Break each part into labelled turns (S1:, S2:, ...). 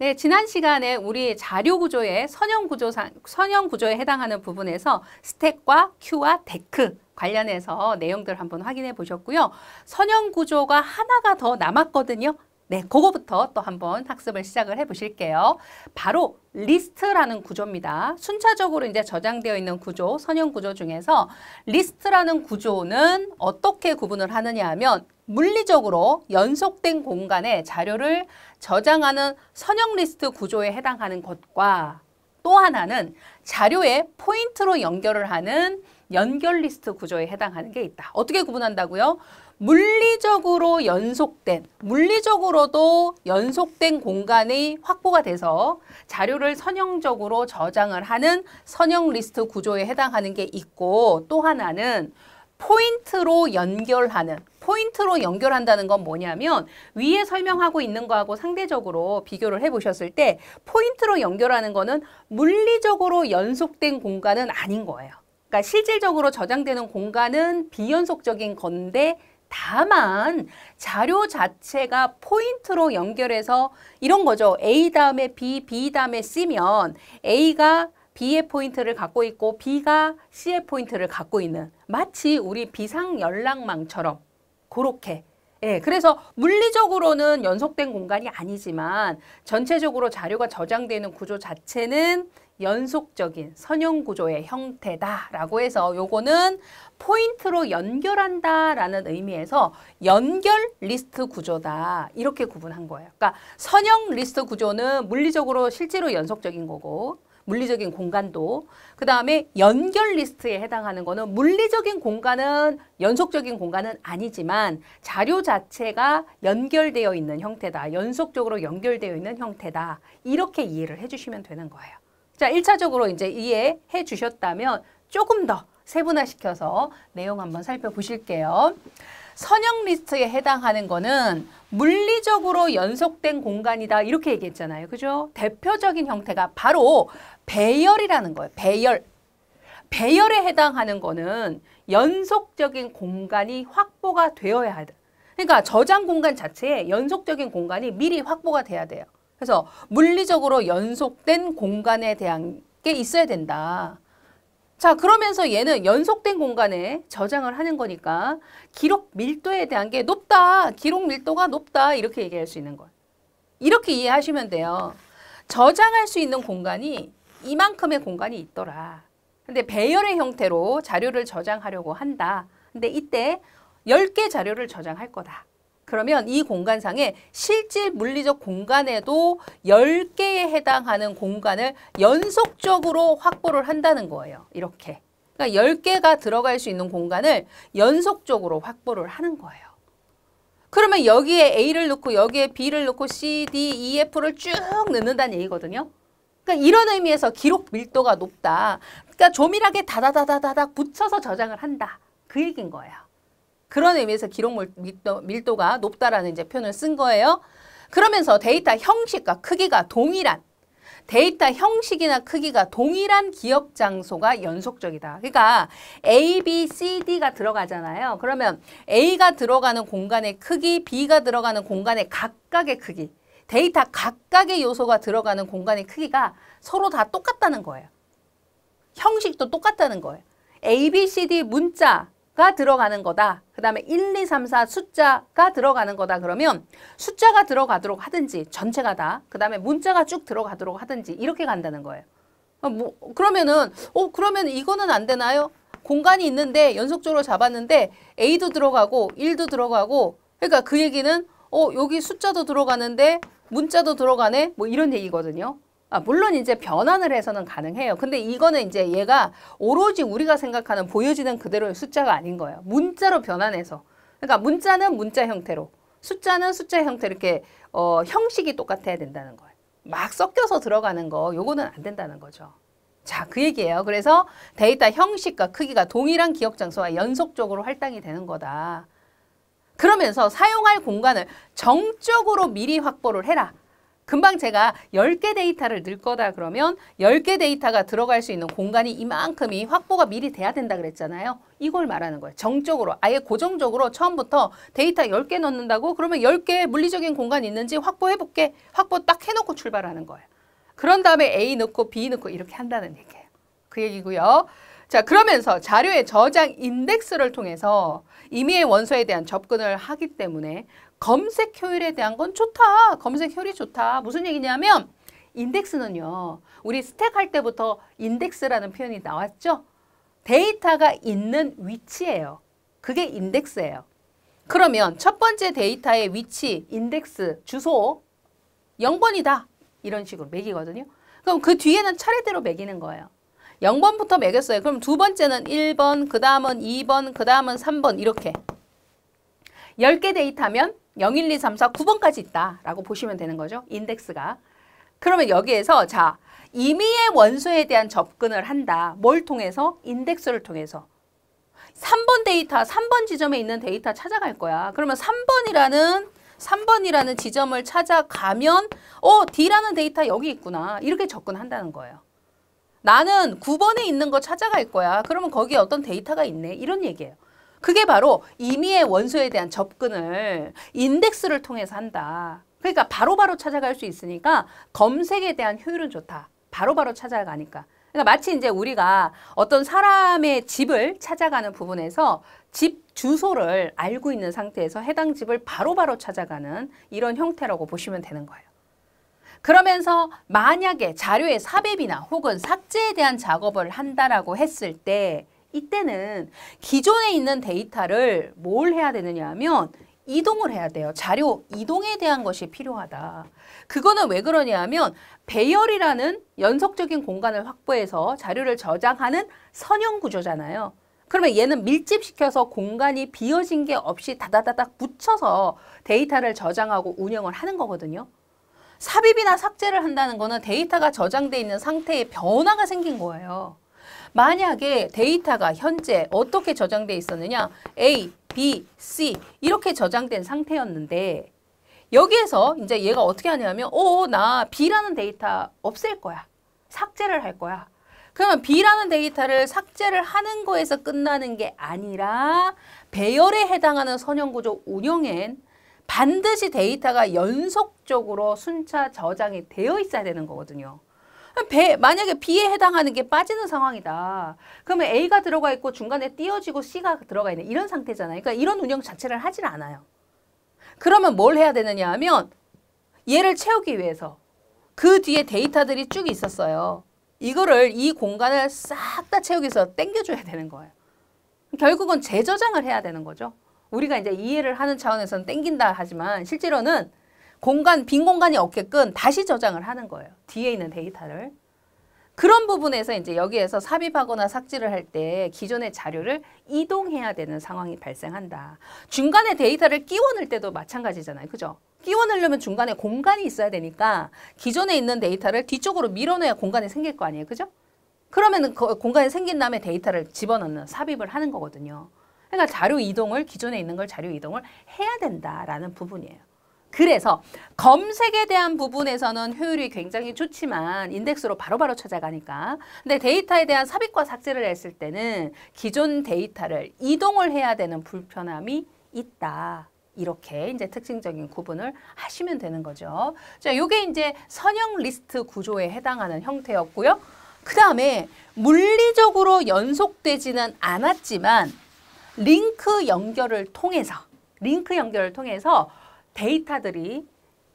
S1: 네, 지난 시간에 우리 자료 구조의 선형 구조상 선형 구조에 해당하는 부분에서 스택과 큐와 데크 관련해서 내용들 한번 확인해 보셨고요. 선형 구조가 하나가 더 남았거든요. 네, 그거부터 또 한번 학습을 시작을 해 보실게요. 바로 리스트라는 구조입니다. 순차적으로 이제 저장되어 있는 구조, 선형 구조 중에서 리스트라는 구조는 어떻게 구분을 하느냐 하면 물리적으로 연속된 공간에 자료를 저장하는 선형 리스트 구조에 해당하는 것과 또 하나는 자료에 포인트로 연결을 하는 연결 리스트 구조에 해당하는 게 있다. 어떻게 구분한다고요? 물리적으로 연속된, 물리적으로도 연속된 공간이 확보가 돼서 자료를 선형적으로 저장을 하는 선형 리스트 구조에 해당하는 게 있고 또 하나는 포인트로 연결하는 포인트로 연결한다는 건 뭐냐면 위에 설명하고 있는 거하고 상대적으로 비교를 해보셨을 때 포인트로 연결하는 거는 물리적으로 연속된 공간은 아닌 거예요. 그러니까 실질적으로 저장되는 공간은 비연속적인 건데 다만 자료 자체가 포인트로 연결해서 이런 거죠. A 다음에 B, B 다음에 C면 A가 B의 포인트를 갖고 있고 B가 C의 포인트를 갖고 있는 마치 우리 비상연락망처럼 그렇게 예, 그래서 물리적으로는 연속된 공간이 아니지만 전체적으로 자료가 저장되는 구조 자체는 연속적인 선형 구조의 형태다라고 해서 요거는 포인트로 연결한다라는 의미에서 연결 리스트 구조다 이렇게 구분한 거예요. 그러니까 선형 리스트 구조는 물리적으로 실제로 연속적인 거고 물리적인 공간도 그 다음에 연결 리스트에 해당하는 거는 물리적인 공간은 연속적인 공간은 아니지만 자료 자체가 연결되어 있는 형태다. 연속적으로 연결되어 있는 형태다. 이렇게 이해를 해주시면 되는 거예요. 자, 일차적으로 이제 이해해 주셨다면 조금 더 세분화시켜서 내용 한번 살펴보실게요. 선형 리스트에 해당하는 거는 물리적으로 연속된 공간이다 이렇게 얘기했잖아요. 그죠? 대표적인 형태가 바로 배열이라는 거예요. 배열. 배열에 해당하는 거는 연속적인 공간이 확보가 되어야 하다. 그러니까 저장 공간 자체에 연속적인 공간이 미리 확보가 돼야 돼요. 그래서 물리적으로 연속된 공간에 대한 게 있어야 된다. 자 그러면서 얘는 연속된 공간에 저장을 하는 거니까 기록 밀도에 대한 게 높다. 기록 밀도가 높다. 이렇게 얘기할 수 있는 것. 이렇게 이해하시면 돼요. 저장할 수 있는 공간이 이만큼의 공간이 있더라. 근데 배열의 형태로 자료를 저장하려고 한다. 근데 이때 10개 자료를 저장할 거다. 그러면 이 공간상에 실질 물리적 공간에도 열개에 해당하는 공간을 연속적으로 확보를 한다는 거예요. 이렇게. 그러니까 10개가 들어갈 수 있는 공간을 연속적으로 확보를 하는 거예요. 그러면 여기에 A를 넣고 여기에 B를 넣고 C, D, E, F를 쭉 넣는다는 얘기거든요. 그러니까 이런 의미에서 기록 밀도가 높다. 그러니까 조밀하게 다다다다다닥 붙여서 저장을 한다. 그 얘기인 거예요. 그런 의미에서 기록 밀도, 밀도가 높다라는 이제 표현을 쓴 거예요. 그러면서 데이터 형식과 크기가 동일한 데이터 형식이나 크기가 동일한 기억 장소가 연속적이다. 그러니까 A, B, C, D가 들어가잖아요. 그러면 A가 들어가는 공간의 크기, B가 들어가는 공간의 각각의 크기, 데이터 각각의 요소가 들어가는 공간의 크기가 서로 다 똑같다는 거예요. 형식도 똑같다는 거예요. A, B, C, D 문자 가 들어가는 거다. 그 다음에 1, 2, 3, 4 숫자가 들어가는 거다. 그러면 숫자가 들어가도록 하든지 전체가 다. 그 다음에 문자가 쭉 들어가도록 하든지 이렇게 간다는 거예요. 어, 뭐, 그러면은 어 그러면 이거는 안 되나요? 공간이 있는데 연속적으로 잡았는데 A도 들어가고 1도 들어가고 그러니까 그 얘기는 어 여기 숫자도 들어가는데 문자도 들어가네 뭐 이런 얘기거든요. 아, 물론 이제 변환을 해서는 가능해요. 근데 이거는 이제 얘가 오로지 우리가 생각하는 보여지는 그대로의 숫자가 아닌 거예요. 문자로 변환해서. 그러니까 문자는 문자 형태로, 숫자는 숫자 형태로 이렇게 어, 형식이 똑같아야 된다는 거예요. 막 섞여서 들어가는 거, 요거는 안 된다는 거죠. 자, 그 얘기예요. 그래서 데이터 형식과 크기가 동일한 기억 장소와 연속적으로 할당이 되는 거다. 그러면서 사용할 공간을 정적으로 미리 확보를 해라. 금방 제가 10개 데이터를 넣을 거다 그러면 10개 데이터가 들어갈 수 있는 공간이 이만큼이 확보가 미리 돼야 된다 그랬잖아요. 이걸 말하는 거예요. 정적으로 아예 고정적으로 처음부터 데이터 10개 넣는다고 그러면 10개의 물리적인 공간이 있는지 확보해볼게. 확보 딱 해놓고 출발하는 거예요. 그런 다음에 A 넣고 B 넣고 이렇게 한다는 얘기예요. 그 얘기고요. 자 그러면서 자료의 저장 인덱스를 통해서 임의의 원서에 대한 접근을 하기 때문에 검색 효율에 대한 건 좋다. 검색 효율이 좋다. 무슨 얘기냐면 인덱스는요. 우리 스택 할 때부터 인덱스라는 표현이 나왔죠. 데이터가 있는 위치예요. 그게 인덱스예요. 그러면 첫 번째 데이터의 위치, 인덱스, 주소 0번이다. 이런 식으로 매기거든요. 그럼 그 뒤에는 차례대로 매기는 거예요. 0번부터 매겼어요. 그럼 두 번째는 1번, 그 다음은 2번, 그 다음은 3번 이렇게. 10개 데이터면 0, 1, 2, 3, 4, 9번까지 있다라고 보시면 되는 거죠. 인덱스가. 그러면 여기에서 자 임의의 원소에 대한 접근을 한다. 뭘 통해서? 인덱스를 통해서. 3번 데이터, 3번 지점에 있는 데이터 찾아갈 거야. 그러면 3번이라는 3번이라는 지점을 찾아가면 어 D라는 데이터 여기 있구나. 이렇게 접근한다는 거예요. 나는 9번에 있는 거 찾아갈 거야. 그러면 거기에 어떤 데이터가 있네. 이런 얘기예요. 그게 바로 임의의 원소에 대한 접근을 인덱스를 통해서 한다. 그러니까 바로바로 바로 찾아갈 수 있으니까 검색에 대한 효율은 좋다. 바로바로 바로 찾아가니까. 그러니까 마치 이제 우리가 어떤 사람의 집을 찾아가는 부분에서 집 주소를 알고 있는 상태에서 해당 집을 바로바로 바로 찾아가는 이런 형태라고 보시면 되는 거예요. 그러면서 만약에 자료의 삽입이나 혹은 삭제에 대한 작업을 한다라고 했을 때 이때는 기존에 있는 데이터를 뭘 해야 되느냐 하면 이동을 해야 돼요. 자료 이동에 대한 것이 필요하다. 그거는 왜 그러냐 하면 배열이라는 연속적인 공간을 확보해서 자료를 저장하는 선형 구조잖아요. 그러면 얘는 밀집시켜서 공간이 비어진 게 없이 다다다닥 붙여서 데이터를 저장하고 운영을 하는 거거든요. 삽입이나 삭제를 한다는 거는 데이터가 저장돼 있는 상태에 변화가 생긴 거예요. 만약에 데이터가 현재 어떻게 저장돼 있었느냐 A, B, C 이렇게 저장된 상태였는데 여기에서 이제 얘가 어떻게 하냐면 오나 B라는 데이터 없앨 거야. 삭제를 할 거야. 그러면 B라는 데이터를 삭제를 하는 거에서 끝나는 게 아니라 배열에 해당하는 선형구조 운영엔 반드시 데이터가 연속적으로 순차 저장이 되어 있어야 되는 거거든요. 배, 만약에 B에 해당하는 게 빠지는 상황이다. 그러면 A가 들어가 있고 중간에 띄어지고 C가 들어가 있는 이런 상태잖아요. 그러니까 이런 운영 자체를 하질 않아요. 그러면 뭘 해야 되느냐 하면 얘를 채우기 위해서 그 뒤에 데이터들이 쭉 있었어요. 이거를 이 공간을 싹 다 채우기 위해서 땡겨줘야 되는 거예요. 결국은 재저장을 해야 되는 거죠. 우리가 이제 이해를 하는 차원에서는 땡긴다 하지만 실제로는 공간 빈 공간이 없게끔 다시 저장을 하는 거예요. 뒤에 있는 데이터를. 그런 부분에서 이제 여기에서 삽입하거나 삭제를 할 때 기존의 자료를 이동해야 되는 상황이 발생한다. 중간에 데이터를 끼워 넣을 때도 마찬가지잖아요. 그죠? 끼워 넣으려면 중간에 공간이 있어야 되니까 기존에 있는 데이터를 뒤쪽으로 밀어넣어야 공간이 생길 거 아니에요. 그죠? 그러면 그 공간이 생긴 다음에 데이터를 집어넣는 삽입을 하는 거거든요. 그러니까 자료 이동을 기존에 있는 걸 자료 이동을 해야 된다라는 부분이에요. 그래서 검색에 대한 부분에서는 효율이 굉장히 좋지만 인덱스로 바로바로 바로 찾아가니까 근데 데이터에 대한 삽입과 삭제를 했을 때는 기존 데이터를 이동을 해야 되는 불편함이 있다. 이렇게 이제 특징적인 구분을 하시면 되는 거죠. 자, 요게 이제 선형 리스트 구조에 해당하는 형태였고요. 그 다음에 물리적으로 연속되지는 않았지만 링크 연결을 통해서 링크 연결을 통해서 데이터들이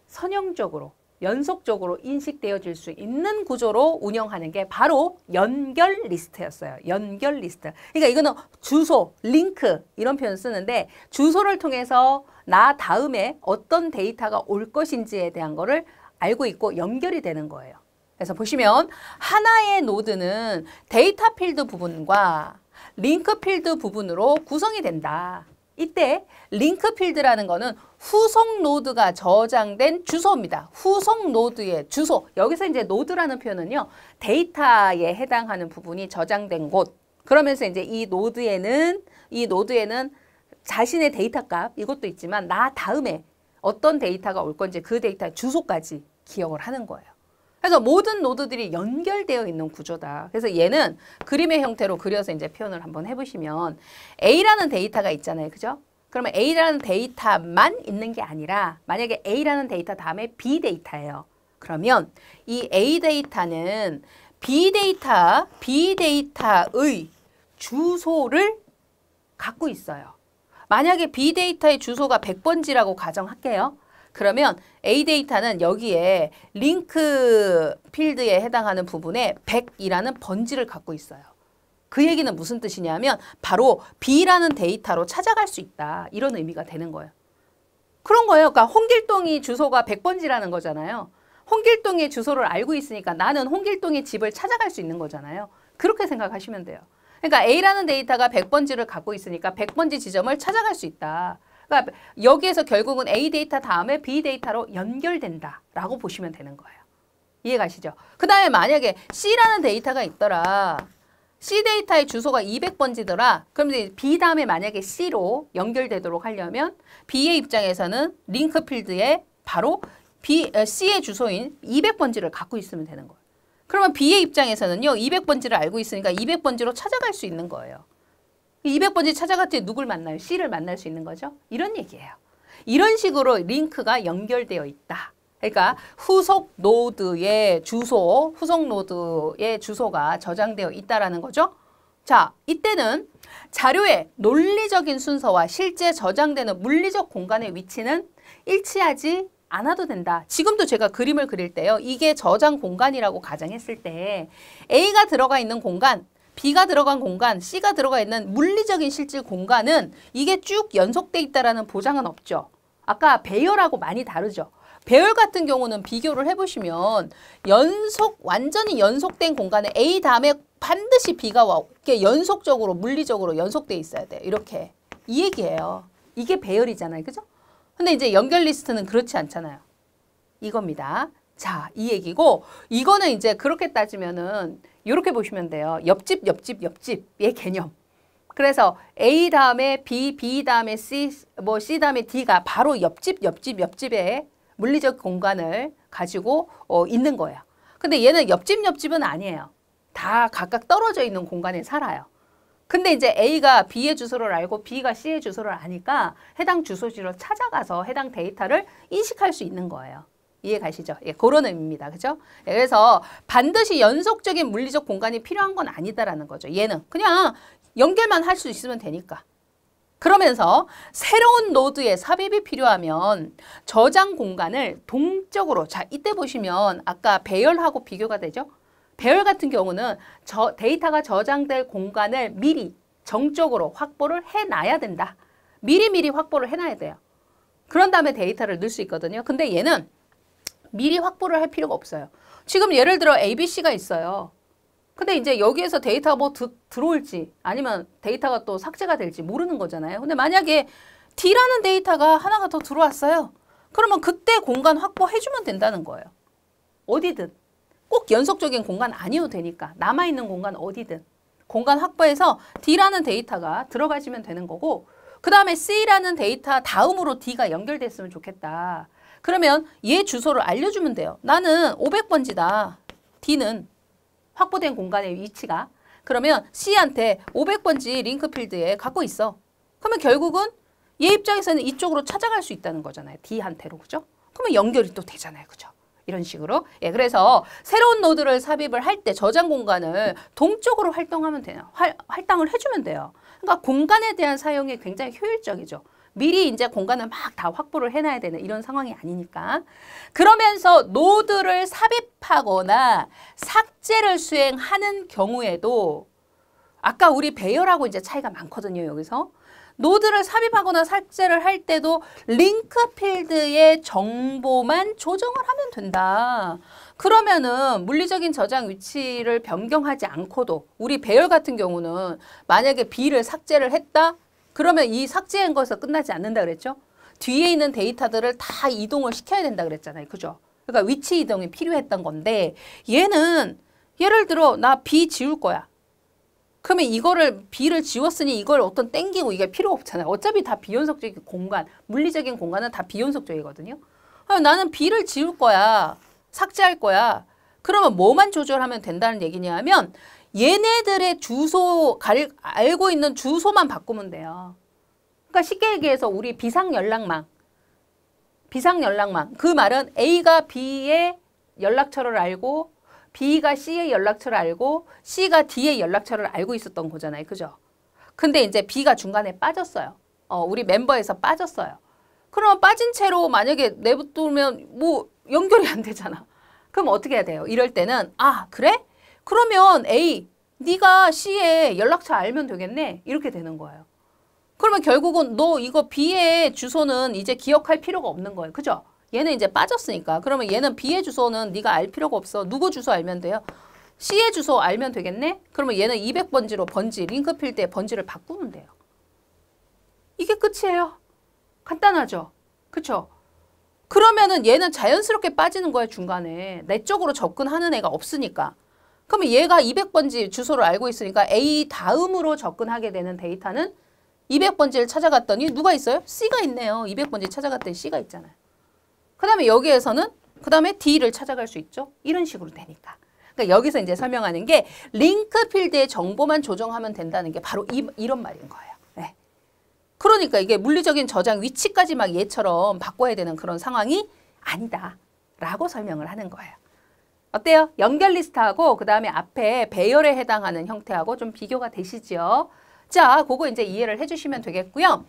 S1: 선형적으로 연속적으로 인식되어질 수 있는 구조로 운영하는 게 바로 연결 리스트였어요. 연결 리스트. 그러니까 이거는 주소, 링크 이런 표현 을 쓰는데 주소를 통해서 나 다음에 어떤 데이터가 올 것인지에 대한 거를 알고 있고 연결이 되는 거예요. 그래서 보시면 하나의 노드는 데이터 필드 부분과 링크 필드 부분으로 구성이 된다. 이때 링크 필드라는 거는 후속 노드가 저장된 주소입니다. 후속 노드의 주소. 여기서 이제 노드라는 표현은요. 데이터에 해당하는 부분이 저장된 곳. 그러면서 이제 이 노드에는 이 노드에는 자신의 데이터 값 이것도 있지만 나 다음에 어떤 데이터가 올 건지 그데이터 주소까지 기억을 하는 거예요. 그래서 모든 노드들이 연결되어 있는 구조다. 그래서 얘는 그림의 형태로 그려서 이제 표현을 한번 해보시면 A라는 데이터가 있잖아요. 그죠? 그러면 A라는 데이터만 있는 게 아니라 만약에 A라는 데이터 다음에 B 데이터예요. 그러면 이 A 데이터는 B 데이터, B 데이터의 주소를 갖고 있어요. 만약에 B 데이터의 주소가 100번지라고 가정할게요. 그러면 A 데이터는 여기에 링크 필드에 해당하는 부분에 100이라는 번지를 갖고 있어요. 그 얘기는 무슨 뜻이냐면 바로 B라는 데이터로 찾아갈 수 있다. 이런 의미가 되는 거예요. 그런 거예요. 그러니까 홍길동이 주소가 100번지라는 거잖아요. 홍길동의 주소를 알고 있으니까 나는 홍길동의 집을 찾아갈 수 있는 거잖아요. 그렇게 생각하시면 돼요. 그러니까 A라는 데이터가 100번지를 갖고 있으니까 100번지 지점을 찾아갈 수 있다. 그러니까 여기에서 결국은 A 데이터 다음에 B 데이터로 연결된다라고 보시면 되는 거예요. 이해가시죠? 그 다음에 만약에 C라는 데이터가 있더라. C 데이터의 주소가 200번지더라. 그럼 이제 B 다음에 만약에 C로 연결되도록 하려면 B의 입장에서는 링크 필드에 바로 B, 어, C의 주소인 200번지를 갖고 있으면 되는 거예요. 그러면 B의 입장에서는요. 200번지를 알고 있으니까 200번지로 찾아갈 수 있는 거예요. 200번지 찾아갔더니 누굴 만나요? C를 만날 수 있는 거죠. 이런 얘기예요. 이런 식으로 링크가 연결되어 있다. 그러니까 후속 노드의 주소, 후속 노드의 주소가 저장되어 있다라는 거죠. 자, 이때는 자료의 논리적인 순서와 실제 저장되는 물리적 공간의 위치는 일치하지 않아도 된다. 지금도 제가 그림을 그릴 때요. 이게 저장 공간이라고 가정했을 때 A가 들어가 있는 공간, B가 들어간 공간, C가 들어가 있는 물리적인 실질 공간은 이게 쭉 연속돼 있다라는 보장은 없죠. 아까 배열하고 많이 다르죠. 배열 같은 경우는 비교를 해보시면 연속 완전히 연속된 공간에 A 다음에 반드시 B가 와 이게 연속적으로 물리적으로 연속돼 있어야 돼 이렇게 이 얘기예요. 이게 배열이잖아요, 그죠? 근데 이제 연결 리스트는 그렇지 않잖아요. 이겁니다. 자, 이 얘기고 이거는 이제 그렇게 따지면은 이렇게 보시면 돼요. 옆집, 옆집, 옆집의 개념. 그래서 A 다음에 B, B 다음에 C, 뭐 C 다음에 D가 바로 옆집, 옆집, 옆집의 물리적 공간을 가지고 어, 있는 거예요. 근데 얘는 옆집 옆집은 아니에요. 다 각각 떨어져 있는 공간에 살아요. 근데 이제 A가 B의 주소를 알고 B가 C의 주소를 아니까 해당 주소지로 찾아가서 해당 데이터를 인식할 수 있는 거예요. 이해 가시죠? 예, 그런 의미입니다. 그죠? 예, 그래서 반드시 연속적인 물리적 공간이 필요한 건 아니다라는 거죠. 얘는 그냥 연결만 할 수 있으면 되니까. 그러면서 새로운 노드에 삽입이 필요하면 저장 공간을 동적으로 자 이때 보시면 아까 배열하고 비교가 되죠. 배열 같은 경우는 저 데이터가 저장될 공간을 미리 정적으로 확보를 해놔야 된다. 미리미리 확보를 해놔야 돼요. 그런 다음에 데이터를 넣을 수 있거든요. 근데 얘는 미리 확보를 할 필요가 없어요. 지금 예를 들어 ABC가 있어요. 근데 이제 여기에서 데이터가 뭐 드, 들어올지 아니면 데이터가 또 삭제가 될지 모르는 거잖아요. 근데 만약에 D라는 데이터가 하나가 더 들어왔어요. 그러면 그때 공간 확보해주면 된다는 거예요. 어디든. 꼭 연속적인 공간 아니어도 되니까. 남아있는 공간 어디든. 공간 확보해서 D라는 데이터가 들어가시면 되는 거고 그 다음에 C라는 데이터 다음으로 D가 연결됐으면 좋겠다. 그러면 얘 주소를 알려주면 돼요. 나는 500번지다. D는 확보된 공간의 위치가 그러면 C한테 500번지 링크 필드에 갖고 있어. 그러면 결국은 얘 입장에서는 이쪽으로 찾아갈 수 있다는 거잖아요. D한테로 그죠? 그러면 연결이 또 되잖아요. 그죠? 이런 식으로 예 그래서 새로운 노드를 삽입을 할 때 저장 공간을 동쪽으로 활동하면 돼요 활, 활당을 해주면 돼요 그러니까 공간에 대한 사용이 굉장히 효율적이죠 미리 이제 공간을 막 다 확보를 해놔야 되는 이런 상황이 아니니까. 그러면서 노드를 삽입하거나 삭제를 수행하는 경우에도 아까 우리 배열하고 이제 차이가 많거든요. 여기서. 노드를 삽입하거나 삭제를 할 때도 링크 필드의 정보만 조정을 하면 된다. 그러면은 물리적인 저장 위치를 변경하지 않고도 우리 배열 같은 경우는 만약에 B를 삭제를 했다? 그러면 이 삭제한 것에서 끝나지 않는다 그랬죠? 뒤에 있는 데이터들을 다 이동을 시켜야 된다 그랬잖아요. 그죠? 그러니까 위치 이동이 필요했던 건데 얘는 예를 들어 나 B 지울 거야. 그러면 이거를 B를 지웠으니 이걸 어떤 땡기고 이게 필요 없잖아요. 어차피 다 비연속적인 공간, 물리적인 공간은 다 비연속적이거든요. 나는 B를 지울 거야. 삭제할 거야. 그러면 뭐만 조절하면 된다는 얘기냐 하면 얘네들의 주소 갈, 알고 있는 주소만 바꾸면 돼요. 그러니까 쉽게 얘기해서 우리 비상연락망 비상연락망 그 말은 A가 B의 연락처를 알고 B가 C의 연락처를 알고 C가 D의 연락처를 알고 있었던 거잖아요. 그죠? 근데 이제 B가 중간에 빠졌어요. 어, 우리 멤버에서 빠졌어요. 그러면 빠진 채로 만약에 내버두면 뭐 연결이 안 되잖아. 그럼 어떻게 해야 돼요? 이럴 때는 아 그래? 그러면 A, 네가 C의 연락처 알면 되겠네. 이렇게 되는 거예요. 그러면 결국은 너 이거 B의 주소는 이제 기억할 필요가 없는 거예요. 그죠? 얘는 이제 빠졌으니까. 그러면 얘는 B의 주소는 네가 알 필요가 없어. 누구 주소 알면 돼요? C의 주소 알면 되겠네? 그러면 얘는 200번지로 번지, 링크 필드에 번지를 바꾸면 돼요. 이게 끝이에요. 간단하죠? 그쵸? 그러면은 얘는 자연스럽게 빠지는 거예요, 중간에. 내 쪽으로 접근하는 애가 없으니까. 그러면 얘가 200번지 주소를 알고 있으니까 A 다음으로 접근하게 되는 데이터는 200번지를 찾아갔더니 누가 있어요? C가 있네요. 200번지 찾아갔더니 C가 있잖아요. 그 다음에 여기에서는 그 다음에 D를 찾아갈 수 있죠. 이런 식으로 되니까. 그러니까 여기서 이제 설명하는 게 링크 필드의 정보만 조정하면 된다는 게 바로 이, 이런 말인 거예요. 네. 그러니까 이게 물리적인 저장 위치까지 막 얘처럼 바꿔야 되는 그런 상황이 아니다. 라고 설명을 하는 거예요. 어때요? 연결 리스트하고 그 다음에 앞에 배열에 해당하는 형태하고 좀 비교가 되시죠 자, 그거 이제 이해를 해주시면 되겠고요.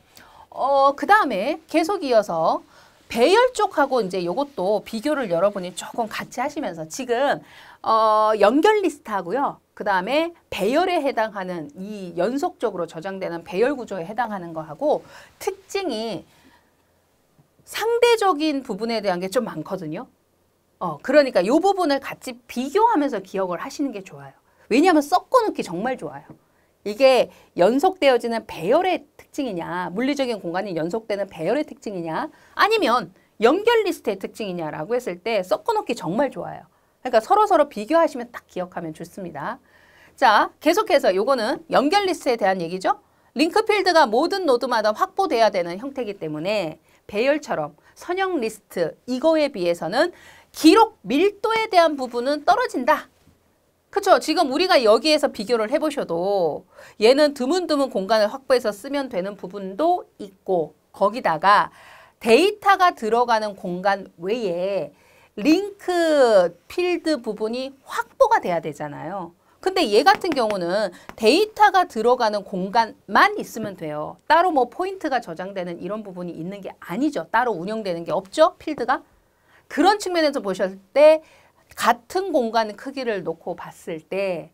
S1: 어, 그 다음에 계속 이어서 배열 쪽하고 이제 요것도 비교를 여러분이 조금 같이 하시면서 지금 어, 연결 리스트하고요. 그 다음에 배열에 해당하는 이 연속적으로 저장되는 배열 구조에 해당하는 거하고 특징이 상대적인 부분에 대한 게 좀 많거든요. 어, 그러니까 이 부분을 같이 비교하면서 기억을 하시는 게 좋아요. 왜냐하면 섞어놓기 정말 좋아요. 이게 연속되어지는 배열의 특징이냐, 물리적인 공간이 연속되는 배열의 특징이냐, 아니면 연결 리스트의 특징이냐라고 했을 때 섞어놓기 정말 좋아요. 그러니까 서로서로 비교하시면 딱 기억하면 좋습니다. 자, 계속해서 요거는 연결 리스트에 대한 얘기죠. 링크 필드가 모든 노드마다 확보돼야 되는 형태이기 때문에 배열처럼 선형 리스트 이거에 비해서는 기록 밀도에 대한 부분은 떨어진다. 그렇죠 지금 우리가 여기에서 비교를 해보셔도 얘는 드문드문 공간을 확보해서 쓰면 되는 부분도 있고 거기다가 데이터가 들어가는 공간 외에 링크 필드 부분이 확보가 돼야 되잖아요. 근데 얘 같은 경우는 데이터가 들어가는 공간만 있으면 돼요. 따로 뭐 포인트가 저장되는 이런 부분이 있는 게 아니죠. 따로 운영되는 게 없죠. 필드가. 그런 측면에서 보셨을 때 같은 공간 크기를 놓고 봤을 때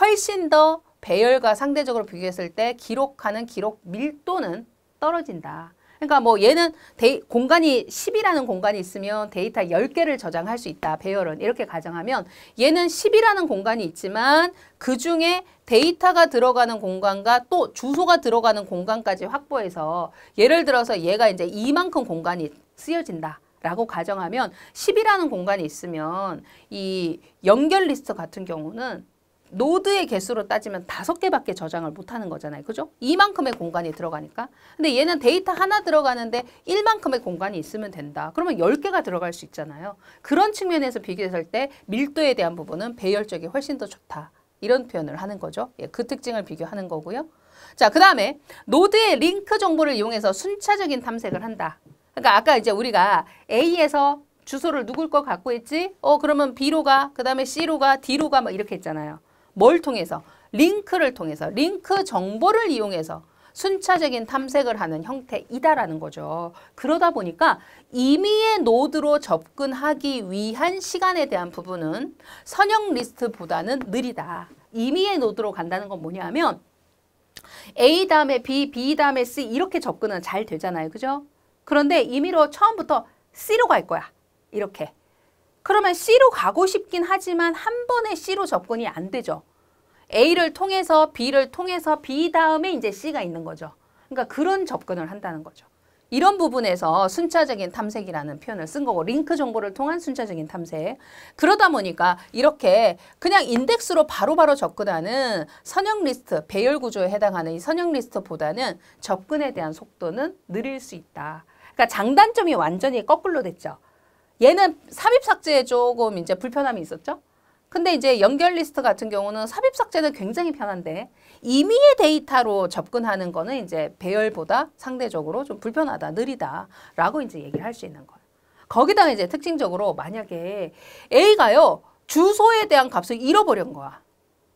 S1: 훨씬 더 배열과 상대적으로 비교했을 때 기록하는 기록 밀도는 떨어진다. 그러니까 뭐 얘는 데이, 공간이 10이라는 공간이 있으면 데이터 10개를 저장할 수 있다. 배열은 이렇게 가정하면 얘는 10이라는 공간이 있지만 그중에 데이터가 들어가는 공간과 또 주소가 들어가는 공간까지 확보해서 예를 들어서 얘가 이제 이만큼 공간이 쓰여진다. 라고 가정하면 10이라는 공간이 있으면 이 연결 리스트 같은 경우는 노드의 개수로 따지면 다섯 개밖에 저장을 못하는 거잖아요. 그죠? 이만큼의 공간이 들어가니까. 근데 얘는 데이터 하나 들어가는데 1만큼의 공간이 있으면 된다. 그러면 1 0개가 들어갈 수 있잖아요. 그런 측면에서 비교했을 때 밀도에 대한 부분은 배열적이 훨씬 더 좋다. 이런 표현을 하는 거죠. 예, 그 특징을 비교하는 거고요. 자, 그 다음에 노드의 링크 정보를 이용해서 순차적인 탐색을 한다. 그러니까 아까 이제 우리가 A에서 주소를 누굴 거 갖고 있지어 그러면 B로 가, 그 다음에 C로 가, D로 가막 이렇게 했잖아요. 뭘 통해서? 링크를 통해서, 링크 정보를 이용해서 순차적인 탐색을 하는 형태이다라는 거죠. 그러다 보니까 임의의 노드로 접근하기 위한 시간에 대한 부분은 선형 리스트보다는 느리다. 임의의 노드로 간다는 건 뭐냐면 A 다음에 B, B 다음에 C 이렇게 접근은 잘 되잖아요. 그죠? 그런데 임의로 처음부터 C로 갈 거야. 이렇게. 그러면 C로 가고 싶긴 하지만 한 번에 C로 접근이 안 되죠. A를 통해서 B를 통해서 B 다음에 이제 C가 있는 거죠. 그러니까 그런 접근을 한다는 거죠. 이런 부분에서 순차적인 탐색이라는 표현을 쓴 거고 링크 정보를 통한 순차적인 탐색 그러다 보니까 이렇게 그냥 인덱스로 바로바로 바로 접근하는 선형 리스트 배열 구조에 해당하는 이 선형 리스트보다는 접근에 대한 속도는 느릴 수 있다. 그러니까 장단점이 완전히 거꾸로 됐죠. 얘는 삽입 삭제에 조금 이제 불편함이 있었죠. 근데 이제 연결 리스트 같은 경우는 삽입 삭제는 굉장히 편한데 임의의 데이터로 접근하는 거는 이제 배열보다 상대적으로 좀 불편하다, 느리다라고 이제 얘기를 할 수 있는 거예요. 거기다가 이제 특징적으로 만약에 A가요 주소에 대한 값을 잃어버린 거야.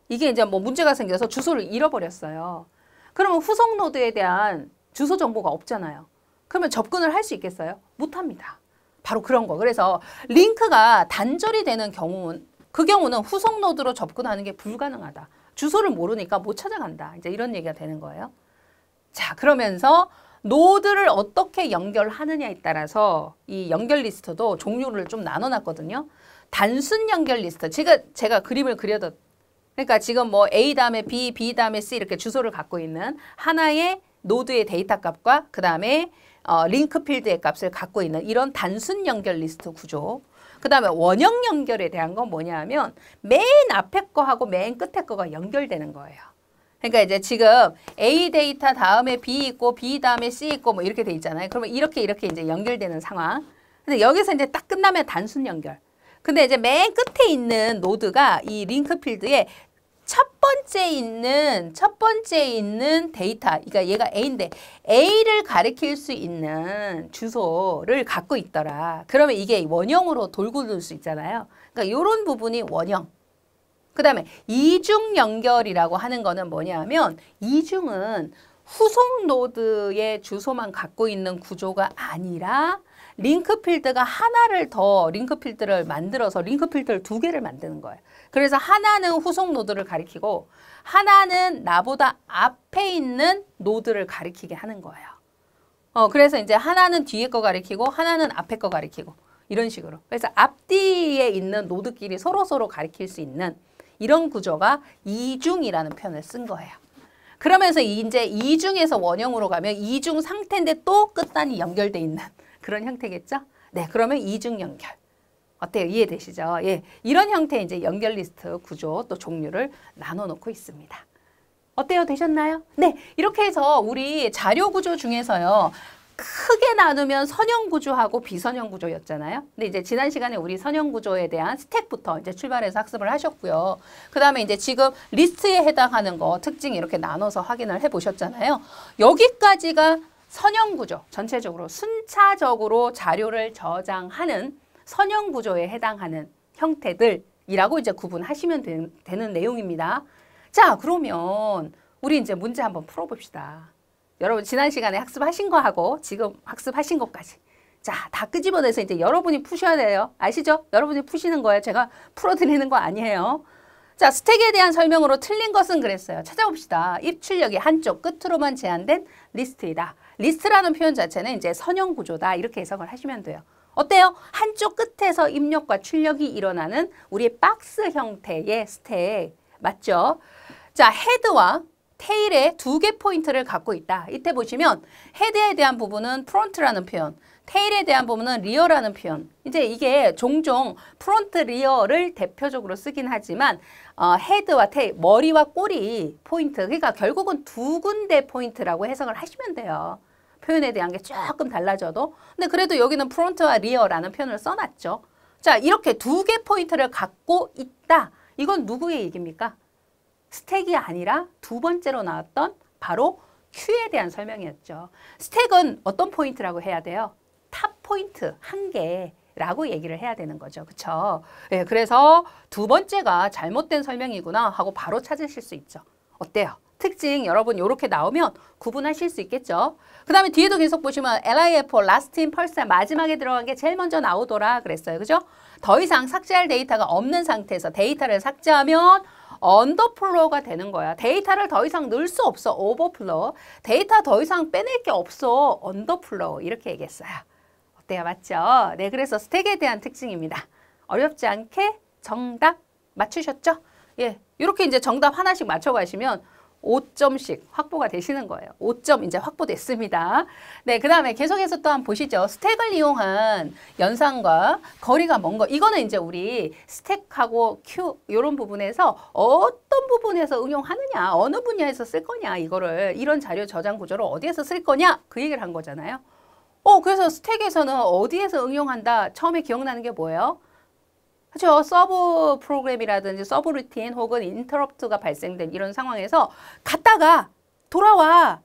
S1: 이게 이제 뭐 문제가 생겨서 주소를 잃어버렸어요. 그러면 후속 노드에 대한 주소 정보가 없잖아요. 그러면 접근을 할 수 있겠어요? 못합니다. 바로 그런 거. 그래서 링크가 단절이 되는 경우는 그 경우는 후속 노드로 접근하는 게 불가능하다. 주소를 모르니까 못 찾아간다. 이제 이런 얘기가 되는 거예요. 자, 그러면서 노드를 어떻게 연결하느냐에 따라서 이 연결 리스트도 종류를 좀 나눠놨거든요. 단순 연결 리스트. 제가, 제가 그림을 그려뒀, 그러니까 지금 뭐 A 다음에 B, B 다음에 C 이렇게 주소를 갖고 있는 하나의 노드의 데이터 값과 그 다음에 어, 링크 필드의 값을 갖고 있는 이런 단순 연결 리스트 구조 그 다음에 원형 연결에 대한 건 뭐냐 하면 맨 앞에 거하고 맨 끝에 거가 연결되는 거예요. 그러니까 이제 지금 A 데이터 다음에 B 있고 B 다음에 C 있고 뭐 이렇게 돼 있잖아요. 그러면 이렇게 이렇게 이제 연결되는 상황. 근데 여기서 이제 딱 끝나면 단순 연결. 근데 이제 맨 끝에 있는 노드가 이 링크 필드에 첫 번째 있는 첫 번째 있는 데이터 그러니까 얘가 A인데 A를 가리킬 수 있는 주소를 갖고 있더라. 그러면 이게 원형으로 돌고 돌 수 있잖아요. 그러니까 이런 부분이 원형. 그 다음에 이중 연결이라고 하는 거는 뭐냐면 이중은 후속 노드의 주소만 갖고 있는 구조가 아니라 링크 필드가 하나를 더 링크 필드를 만들어서 링크 필드를 두 개를 만드는 거예요. 그래서 하나는 후속 노드를 가리키고 하나는 나보다 앞에 있는 노드를 가리키게 하는 거예요. 어, 그래서 이제 하나는 뒤에 거 가리키고 하나는 앞에 거 가리키고 이런 식으로. 그래서 앞뒤에 있는 노드끼리 서로서로 가리킬 수 있는 이런 구조가 이중이라는 표현을 쓴 거예요. 그러면서 이제 이중에서 원형으로 가면 이중 상태인데 또 끝단이 연결돼 있는 그런 형태겠죠? 네, 그러면 이중 연결. 어때요? 이해되시죠? 예. 이런 형태의 이제 연결 리스트 구조 또 종류를 나눠 놓고 있습니다. 어때요? 되셨나요? 네. 이렇게 해서 우리 자료 구조 중에서요. 크게 나누면 선형 구조하고 비선형 구조였잖아요. 근데 이제 지난 시간에 우리 선형 구조에 대한 스택부터 이제 출발해서 학습을 하셨고요. 그 다음에 이제 지금 리스트에 해당하는 거 특징 이렇게 나눠서 확인을 해보셨잖아요. 여기까지가 선형 구조, 전체적으로 순차적으로 자료를 저장하는 선형 구조에 해당하는 형태들이라고 이제 구분하시면 되, 되는 내용입니다. 자, 그러면 우리 이제 문제 한번 풀어봅시다. 여러분 지난 시간에 학습하신 거하고 지금 학습하신 것까지 자, 다 끄집어내서 이제 여러분이 푸셔야 돼요. 아시죠? 여러분이 푸시는 거예요. 제가 풀어드리는 거 아니에요. 자, 스택에 대한 설명으로 틀린 것은 그랬어요. 찾아봅시다. 입출력이 한쪽 끝으로만 제한된 리스트이다. 리스트라는 표현 자체는 이제 선형 구조다. 이렇게 해석을 하시면 돼요. 어때요? 한쪽 끝에서 입력과 출력이 일어나는 우리 박스 형태의 스택 맞죠? 자, 헤드와 테일의 두 개 포인트를 갖고 있다. 이때 보시면 헤드에 대한 부분은 프론트라는 표현, 테일에 대한 부분은 리어라는 표현. 이제 이게 종종 프론트 리어를 대표적으로 쓰긴 하지만 어, 헤드와 테일, 머리와 꼬리 포인트, 그러니까 결국은 두 군데 포인트라고 해석을 하시면 돼요. 표현에 대한 게 조금 달라져도 근데 그래도 여기는 프론트와 리어라는 표현을 써놨죠. 자 이렇게 두 개 포인트를 갖고 있다. 이건 누구의 얘기입니까? 스택이 아니라 두 번째로 나왔던 바로 큐에 대한 설명이었죠. 스택은 어떤 포인트라고 해야 돼요? 탑 포인트 한 개. 라고 얘기를 해야 되는 거죠. 그렇죠? 네, 그래서 두 번째가 잘못된 설명이구나 하고 바로 찾으실 수 있죠. 어때요? 특징 여러분 이렇게 나오면 구분하실 수 있겠죠. 그 다음에 뒤에도 계속 보시면 LIFO, Last in First 마지막에 들어간 게 제일 먼저 나오더라 그랬어요. 그죠? 더 이상 삭제할 데이터가 없는 상태에서 데이터를 삭제하면 언더플로우가 되는 거야. 데이터를 더 이상 넣을 수 없어. 오버플로우. 데이터 더 이상 빼낼 게 없어. 언더플로우. 이렇게 얘기했어요. 어때요? 맞죠? 네, 그래서 스택에 대한 특징입니다. 어렵지 않게 정답 맞추셨죠? 예, 이렇게 이제 정답 하나씩 맞춰가시면 5점씩 확보가 되시는 거예요. 5점 이제 확보됐습니다. 네, 그 다음에 계속해서 또한 보시죠. 스택을 이용한 연산과 거리가 먼 거. 이거는 이제 우리 스택하고 큐 이런 부분에서 어떤 부분에서 응용하느냐, 어느 분야에서 쓸 거냐, 이거를 이런 자료 저장 구조를 어디에서 쓸 거냐 그 얘기를 한 거잖아요. 어, 그래서 스택에서는 어디에서 응용한다. 처음에 기억나는 게 뭐예요? 그렇죠. 서브 프로그램이라든지 서브 루틴 혹은 인터럽트가 발생된 이런 상황에서 갔다가 돌아와.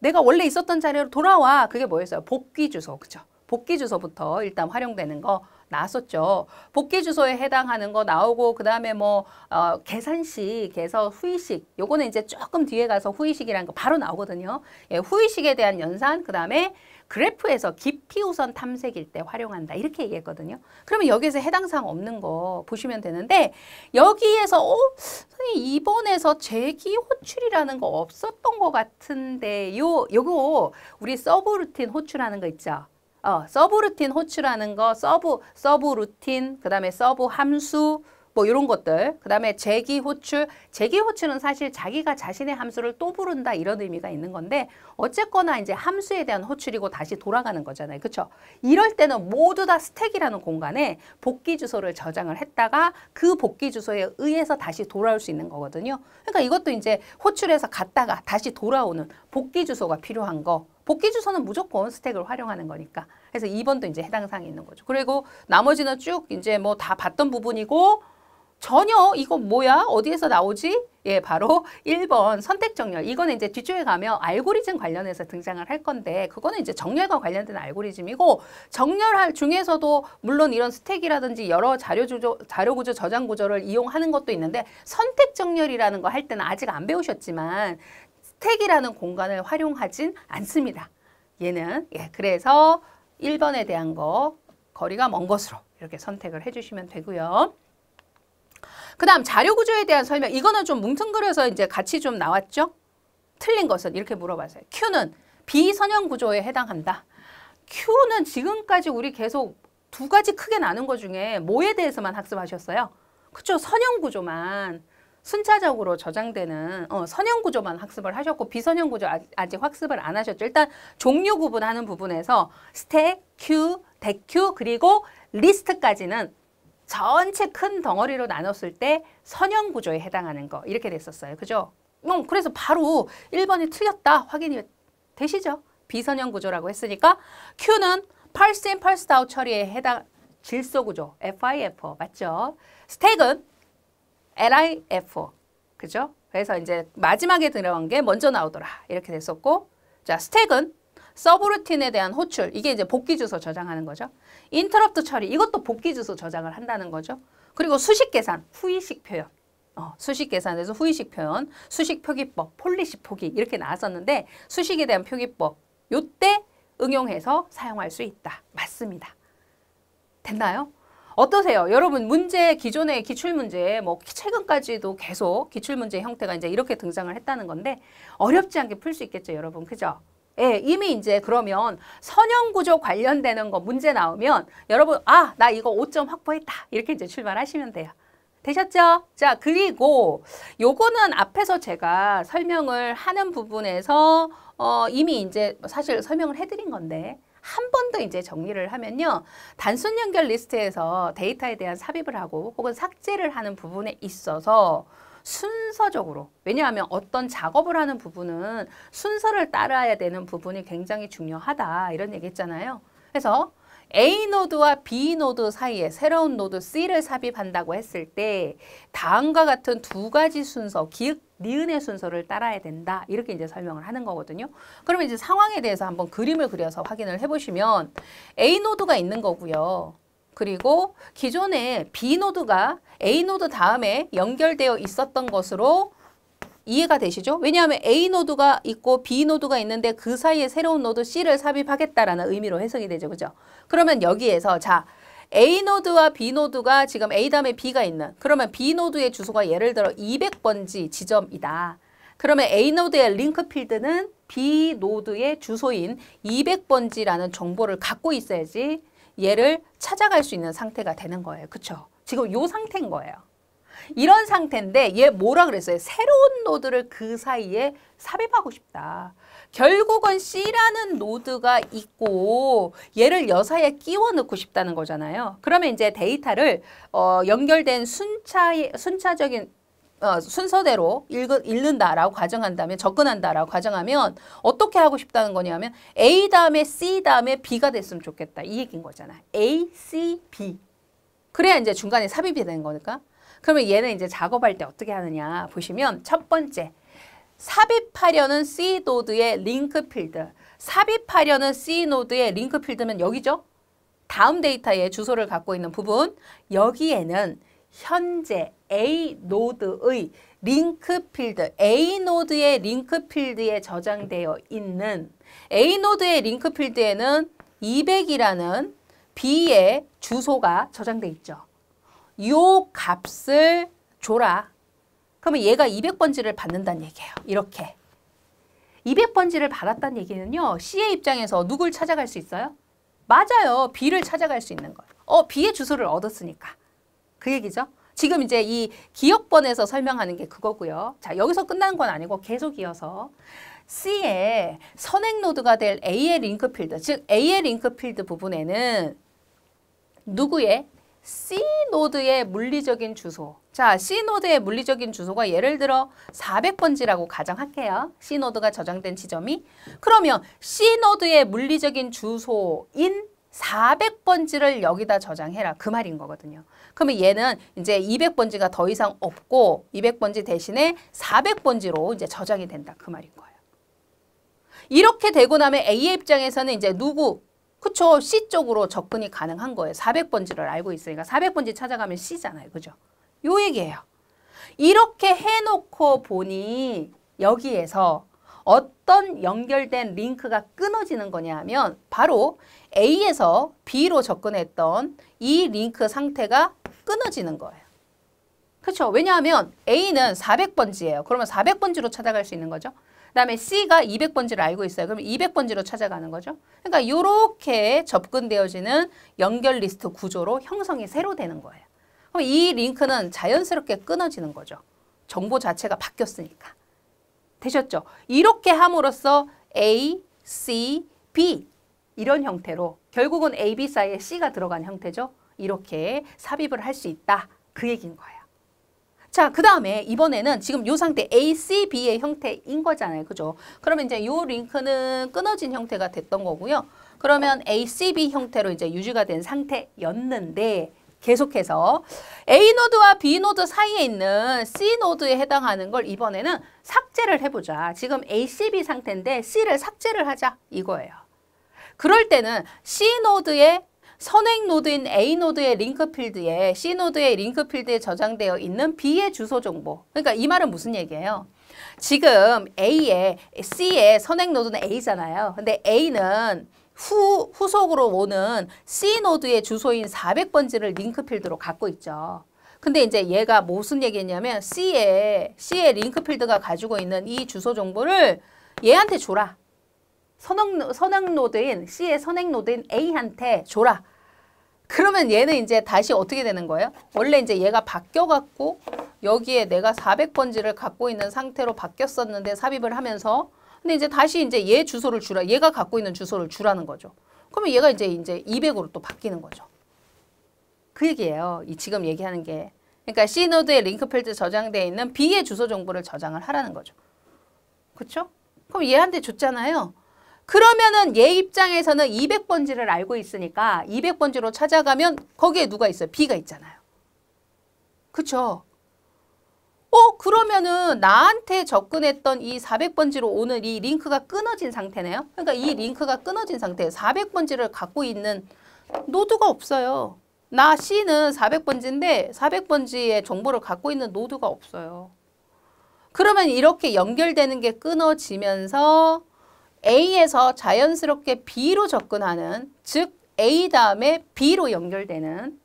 S1: 내가 원래 있었던 자리로 돌아와. 그게 뭐였어요? 복귀 주소. 그죠? 복귀 주소부터 일단 활용되는 거 나왔었죠. 복귀 주소에 해당하는 거 나오고 그다음에 뭐 어, 계산식, 해서 후의식 요거는 이제 조금 뒤에 가서 후의식이라는거 바로 나오거든요. 예, 후의식에 대한 연산, 그다음에 그래프에서 깊이 우선 탐색일 때 활용한다 이렇게 얘기했거든요. 그러면 여기에서 해당 사항 없는 거 보시면 되는데 여기에서 어? 선생님 2번에서 재기 호출이라는 거 없었던 것 같은데 요 요거 우리 서브루틴 호출하는 거 있죠. 어, 서브루틴 호출하는 거 서브 서브루틴 그다음에 서브 함수 뭐 이런 것들 그다음에 재기 호출 재기 호출은 사실 자기가 자신의 함수를 또 부른다 이런 의미가 있는 건데 어쨌거나 이제 함수에 대한 호출이고 다시 돌아가는 거잖아요 그렇죠 이럴 때는 모두 다 스택이라는 공간에 복귀 주소를 저장을 했다가 그 복귀 주소에 의해서 다시 돌아올 수 있는 거거든요 그러니까 이것도 이제 호출해서 갔다가 다시 돌아오는 복귀 주소가 필요한 거 복귀 주소는 무조건 스택을 활용하는 거니까. 그래서 2번도 이제 해당 사항이 있는 거죠. 그리고 나머지는 쭉 이제 뭐 다 봤던 부분이고 전혀 이거 뭐야? 어디에서 나오지? 예, 바로 1번 선택 정렬. 이거는 이제 뒤쪽에 가면 알고리즘 관련해서 등장을 할 건데 그거는 이제 정렬과 관련된 알고리즘이고 정렬할 중에서도 물론 이런 스택이라든지 여러 자료 구조, 자료 구조 저장 구조를 이용하는 것도 있는데 선택 정렬이라는 거 할 때는 아직 안 배우셨지만 스택이라는 공간을 활용하진 않습니다. 얘는 예, 그래서 1번에 대한 거 거리가 먼 것으로 이렇게 선택을 해주시면 되고요. 그다음 자료 구조에 대한 설명 이거는 좀 뭉뚱그려서 이제 같이 좀 나왔죠. 틀린 것은 이렇게 물어봤어요. Q는 비선형 구조에 해당한다. Q는 지금까지 우리 계속 두 가지 크게 나눈 것 중에 뭐에 대해서만 학습하셨어요? 그쵸 선형 구조만 순차적으로 저장되는 어, 선형 구조만 학습을 하셨고 비선형 구조 아, 아직 학습을 안 하셨죠. 일단 종류 구분하는 부분에서 스택, 큐, 대큐 그리고 리스트까지는 전체 큰 덩어리로 나눴을 때 선형 구조에 해당하는 거 이렇게 됐었어요. 그죠? 음, 그래서 바로 1번이 틀렸다 확인이 되시죠? 비선형 구조라고 했으니까 Q는 펄스 인 펄스 아웃 처리에 해당 질소 구조 FIF 맞죠? 스택은 LIF 그죠? 그래서 이제 마지막에 들어간 게 먼저 나오더라 이렇게 됐었고 자 스택은 서브루틴에 대한 호출, 이게 이제 복귀 주소 저장하는 거죠. 인터럽트 처리, 이것도 복귀 주소 저장을 한다는 거죠. 그리고 수식 계산, 후의식 표현. 어, 수식 계산에서 후의식 표현, 수식 표기법, 폴리시 포기 이렇게 나왔었는데 수식에 대한 표기법, 요때 응용해서 사용할 수 있다. 맞습니다. 됐나요? 어떠세요? 여러분 문제 기존의 기출문제 뭐 최근까지도 계속 기출문제 형태가 이제 이렇게 등장을 했다는 건데 어렵지 않게 풀 수 있겠죠 여러분 그죠? 예, 이미 이제 그러면 선형구조 관련되는 거 문제 나오면 여러분 아 나 이거 5점 확보했다 이렇게 이제 출발하시면 돼요. 되셨죠? 자 그리고 요거는 앞에서 제가 설명을 하는 부분에서 어, 이미 이제 사실 설명을 해드린 건데 한 번 더 이제 정리를 하면요. 단순 연결 리스트에서 데이터에 대한 삽입을 하고 혹은 삭제를 하는 부분에 있어서 순서적으로 왜냐하면 어떤 작업을 하는 부분은 순서를 따라야 되는 부분이 굉장히 중요하다 이런 얘기 했잖아요. 그래서 A 노드와 B 노드 사이에 새로운 노드 C를 삽입한다고 했을 때 다음과 같은 두 가지 순서, 기역, 니은의 순서를 따라야 된다. 이렇게 이제 설명을 하는 거거든요. 그러면 이제 상황에 대해서 한번 그림을 그려서 확인을 해보시면 A 노드가 있는 거고요. 그리고 기존에 B노드가 A노드 다음에 연결되어 있었던 것으로 이해가 되시죠? 왜냐하면 A노드가 있고 B노드가 있는데 그 사이에 새로운 노드 C를 삽입하겠다라는 의미로 해석이 되죠. 그죠? 그러면 여기에서 자 A노드와 B노드가 지금 A 다음에 B가 있는 그러면 B노드의 주소가 예를 들어 200번지 지점이다. 그러면 A노드의 링크 필드는 B노드의 주소인 200번지라는 정보를 갖고 있어야지 얘를 찾아갈 수 있는 상태가 되는 거예요. 그쵸? 지금 요 상태인 거예요. 이런 상태인데 얘 뭐라 그랬어요? 새로운 노드를 그 사이에 삽입하고 싶다. 결국은 C라는 노드가 있고 얘를 여사에 끼워 넣고 싶다는 거잖아요. 그러면 이제 데이터를 어, 연결된 순차 순차적인 어, 순서대로 읽은, 읽는다라고 가정한다면 접근한다라고 가정하면 어떻게 하고 싶다는 거냐면 A 다음에 C 다음에 B가 됐으면 좋겠다 이 얘기인 거잖아 A, C, B 그래야 이제 중간에 삽입이 되는 거니까 그러면 얘는 이제 작업할 때 어떻게 하느냐 보시면 첫 번째 삽입하려는 C 노드의 링크 필드 삽입하려는 C 노드의 링크 필드는 여기죠 다음 데이터의 주소를 갖고 있는 부분 여기에는 현재 A 노드의 링크 필드, A 노드의 링크 필드에 저장되어 있는 A 노드의 링크 필드에는 200이라는 B의 주소가 저장돼 있죠. 요 값을 줘라. 그러면 얘가 200번지를 받는다는 얘기예요. 이렇게. 200번지를 받았다는 얘기는요. C의 입장에서 누굴 찾아갈 수 있어요? 맞아요. B를 찾아갈 수 있는 거예요. 어, B의 주소를 얻었으니까. 그 얘기죠. 지금 이제 이 기억번에서 설명하는 게 그거고요. 자, 여기서 끝나건 아니고 계속 이어서 C의 선행 노드가 될 A의 링크 필드, 즉 A의 링크 필드 부분에는 누구의 C 노드의 물리적인 주소. 자, C 노드의 물리적인 주소가 예를 들어 400번지라고 가정할게요. C 노드가 저장된 지점이. 그러면 C 노드의 물리적인 주소인 400번지를 여기다 저장해라. 그 말인 거거든요. 그러면 얘는 이제 200번지가 더 이상 없고 200번지 대신에 400번지로 이제 저장이 된다. 그 말인 거예요. 이렇게 되고 나면 a 입장에서는 이제 누구? 그쵸. C 쪽으로 접근이 가능한 거예요. 400번지를 알고 있으니까 400번지 찾아가면 C잖아요. 그죠? 요 얘기예요. 이렇게 해놓고 보니 여기에서 어떤 연결된 링크가 끊어지는 거냐 하면 바로 A에서 B로 접근했던 이 링크 상태가 끊어지는 거예요. 그렇죠? 왜냐하면 A는 400번지예요. 그러면 400번지로 찾아갈 수 있는 거죠. 그다음에 C가 200번지를 알고 있어요. 그러면 200번지로 찾아가는 거죠. 그러니까 이렇게 접근되어지는 연결 리스트 구조로 형성이 새로 되는 거예요. 그럼 이 링크는 자연스럽게 끊어지는 거죠. 정보 자체가 바뀌었으니까. 되셨죠? 이렇게 함으로써 A, C, B 이런 형태로 결국은 A, B 사이에 C가 들어간 형태죠. 이렇게 삽입을 할 수 있다. 그 얘기인 거예요. 자, 그 다음에 이번에는 지금 요 상태 ACB의 형태인 거잖아요. 그죠? 그러면 이제 요 링크는 끊어진 형태가 됐던 거고요. 그러면 ACB 형태로 이제 유지가 된 상태였는데 계속해서 A노드와 B노드 사이에 있는 C노드에 해당하는 걸 이번에는 삭제를 해보자. 지금 ACB 상태인데 C를 삭제를 하자 이거예요. 그럴 때는 c 노드에 선행 노드인 A 노드의 링크 필드에 C 노드의 링크 필드에 저장되어 있는 B의 주소 정보. 그러니까 이 말은 무슨 얘기예요? 지금 A에 C의 선행 노드는 A잖아요. 근데 A는 후, 후속으로 오는 C 노드의 주소인 400번지를 링크 필드로 갖고 있죠. 근데 이제 얘가 무슨 얘기했냐면 C의 C의 링크 필드가 가지고 있는 이 주소 정보를 얘한테 줘라. 선행, 선행 노드인 C의 선행 노드인 A한테 줘라. 그러면 얘는 이제 다시 어떻게 되는 거예요? 원래 이제 얘가 바뀌어갖고 여기에 내가 400번지를 갖고 있는 상태로 바뀌었었는데 삽입을 하면서 근데 이제 다시 이제 얘 주소를 주라 얘가 갖고 있는 주소를 주라는 거죠. 그러면 얘가 이제 이제 200으로 또 바뀌는 거죠. 그 얘기예요. 이 지금 얘기하는 게 그러니까 C 노드의 링크필드 저장되어 있는 B의 주소 정보를 저장을 하라는 거죠. 그렇죠? 그럼 얘한테 줬잖아요. 그러면은 얘 입장에서는 200번지를 알고 있으니까 200번지로 찾아가면 거기에 누가 있어요? B가 있잖아요. 그쵸? 어? 그러면은 나한테 접근했던 이 400번지로 오는 이 링크가 끊어진 상태네요. 그러니까 이 링크가 끊어진 상태 400번지를 갖고 있는 노드가 없어요. 나 C는 400번지인데 400번지의 정보를 갖고 있는 노드가 없어요. 그러면 이렇게 연결되는 게 끊어지면서 A에서 자연스럽게 B로 접근하는 즉 A 다음에 B로 연결되는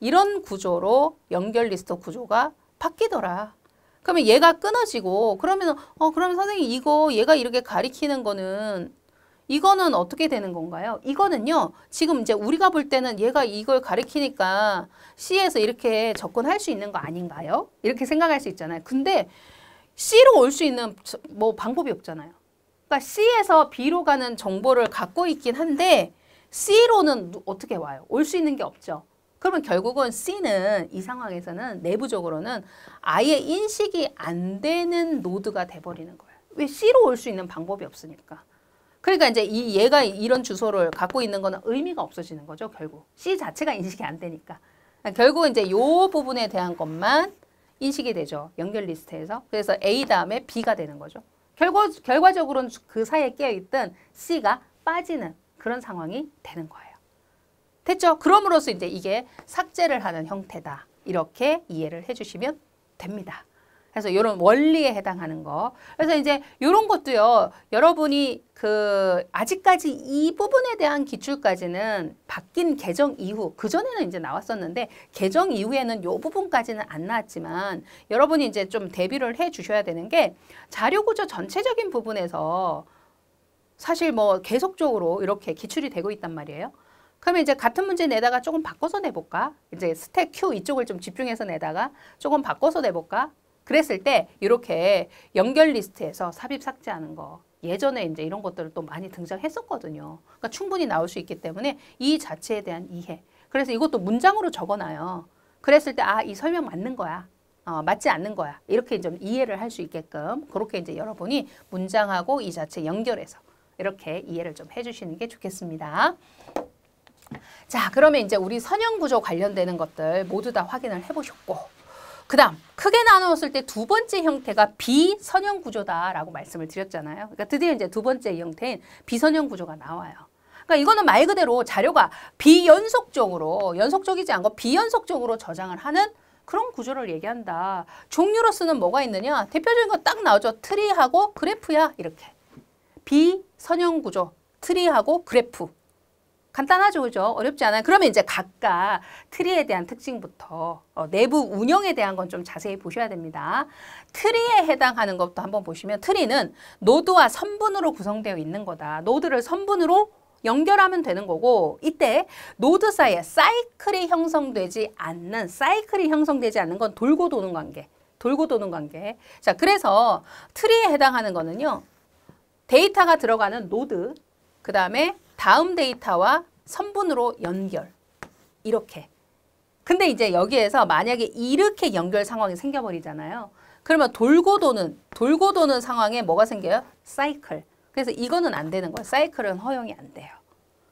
S1: 이런 구조로 연결 리스트 구조가 바뀌더라. 그러면 얘가 끊어지고 그러면 어 그러면 선생님 이거 얘가 이렇게 가리키는 거는 이거는 어떻게 되는 건가요? 이거는요. 지금 이제 우리가 볼 때는 얘가 이걸 가리키니까 C에서 이렇게 접근할 수 있는 거 아닌가요? 이렇게 생각할 수 있잖아요. 근데 C로 올 수 있는 뭐 방법이 없잖아요. 그러니까 C에서 B로 가는 정보를 갖고 있긴 한데 C로는 어떻게 와요? 올 수 있는 게 없죠. 그러면 결국은 C는 이 상황에서는 내부적으로는 아예 인식이 안 되는 노드가 돼버리는 거예요. 왜 C로 올 수 있는 방법이 없으니까. 그러니까 이제 이 얘가 이런 주소를 갖고 있는 거는 의미가 없어지는 거죠. 결국 C 자체가 인식이 안 되니까. 그러니까 결국 이제 요 부분에 대한 것만 인식이 되죠. 연결 리스트에서. 그래서 A 다음에 B가 되는 거죠. 결과, 결과적으로는 그 사이에 깨어있던 C가 빠지는 그런 상황이 되는 거예요. 됐죠? 그럼으로써 이제 이게 삭제를 하는 형태다. 이렇게 이해를 해주시면 됩니다. 그래서 이런 원리에 해당하는 거. 그래서 이제 이런 것도요. 여러분이 그 아직까지 이 부분에 대한 기출까지는 바뀐 개정 이후 그 전에는 이제 나왔었는데 개정 이후에는 요 부분까지는 안 나왔지만 여러분이 이제 좀 대비를 해 주셔야 되는 게 자료 구조 전체적인 부분에서 사실 뭐 계속적으로 이렇게 기출이 되고 있단 말이에요. 그러면 이제 같은 문제 내다가 조금 바꿔서 내볼까? 이제 스택 Q 이쪽을 좀 집중해서 내다가 조금 바꿔서 내볼까? 그랬을 때 이렇게 연결 리스트에서 삽입 삭제하는 거 예전에 이제 이런 것들을 또 많이 등장했었거든요. 그러니까 충분히 나올 수 있기 때문에 이 자체에 대한 이해. 그래서 이것도 문장으로 적어놔요. 그랬을 때 아 이 설명 맞는 거야. 어, 맞지 않는 거야. 이렇게 좀 이해를 할 수 있게끔 그렇게 이제 여러분이 문장하고 이 자체 연결해서 이렇게 이해를 좀 해주시는 게 좋겠습니다. 자 그러면 이제 우리 선형 구조 관련되는 것들 모두 다 확인을 해보셨고 그 다음 크게 나누었을 때 두 번째 형태가 비선형 구조다라고 말씀을 드렸잖아요. 그러니까 드디어 이제 두 번째 형태인 비선형 구조가 나와요. 그러니까 이거는 말 그대로 자료가 비연속적으로 연속적이지 않고 비연속적으로 저장을 하는 그런 구조를 얘기한다. 종류로서는 뭐가 있느냐? 대표적인 거 딱 나오죠. 트리하고 그래프야 이렇게. 비선형 구조, 트리하고 그래프. 간단하죠, 그죠? 어렵지 않아요. 그러면 이제 각각 트리에 대한 특징부터 어, 내부 운영에 대한 건 좀 자세히 보셔야 됩니다. 트리에 해당하는 것부터 한번 보시면 트리는 노드와 선분으로 구성되어 있는 거다. 노드를 선분으로 연결하면 되는 거고 이때 노드 사이에 사이클이 형성되지 않는 사이클이 형성되지 않는 건 돌고 도는 관계 돌고 도는 관계 자 그래서 트리에 해당하는 거는요 데이터가 들어가는 노드 그 다음에 다음 데이터와 선분으로 연결. 이렇게. 근데 이제 여기에서 만약에 이렇게 연결 상황이 생겨버리잖아요. 그러면 돌고 도는, 돌고 도는 상황에 뭐가 생겨요? 사이클. 그래서 이거는 안 되는 거예요. 사이클은 허용이 안 돼요.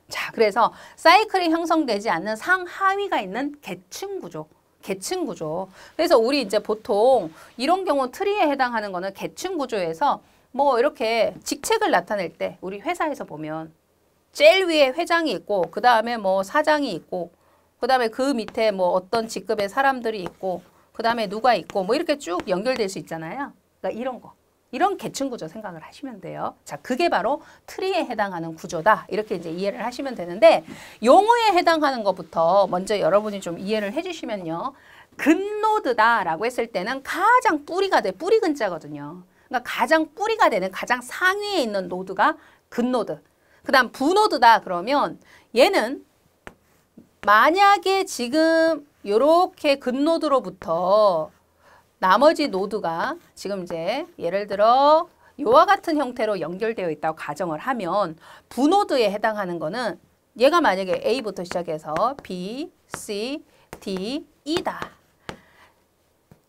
S1: 자, 그래서 사이클이 형성되지 않는 상하위가 있는 계층 구조. 계층 구조. 그래서 우리 이제 보통 이런 경우 트리에 해당하는 거는 계층 구조에서 뭐 이렇게 직책을 나타낼 때 우리 회사에서 보면 제일 위에 회장이 있고 그 다음에 뭐 사장이 있고 그 다음에 그 밑에 뭐 어떤 직급의 사람들이 있고 그 다음에 누가 있고 뭐 이렇게 쭉 연결될 수 있잖아요. 그러니까 이런 거. 이런 계층 구조 생각을 하시면 돼요. 자, 그게 바로 트리에 해당하는 구조다. 이렇게 이제 이해를 하시면 되는데 용어에 해당하는 것부터 먼저 여러분이 좀 이해를 해 주시면요. 근로드다라고 했을 때는 가장 뿌리가 돼. 뿌리 근자거든요. 그러니까 가장 뿌리가 되는 가장 상위에 있는 노드가 근노드. 그 다음 분오드다 그러면 얘는 만약에 지금 이렇게 근노드로부터 나머지 노드가 지금 이제 예를 들어 이와 같은 형태로 연결되어 있다고 가정을 하면 분오드에 해당하는 거는 얘가 만약에 A부터 시작해서 B, C, D, E다.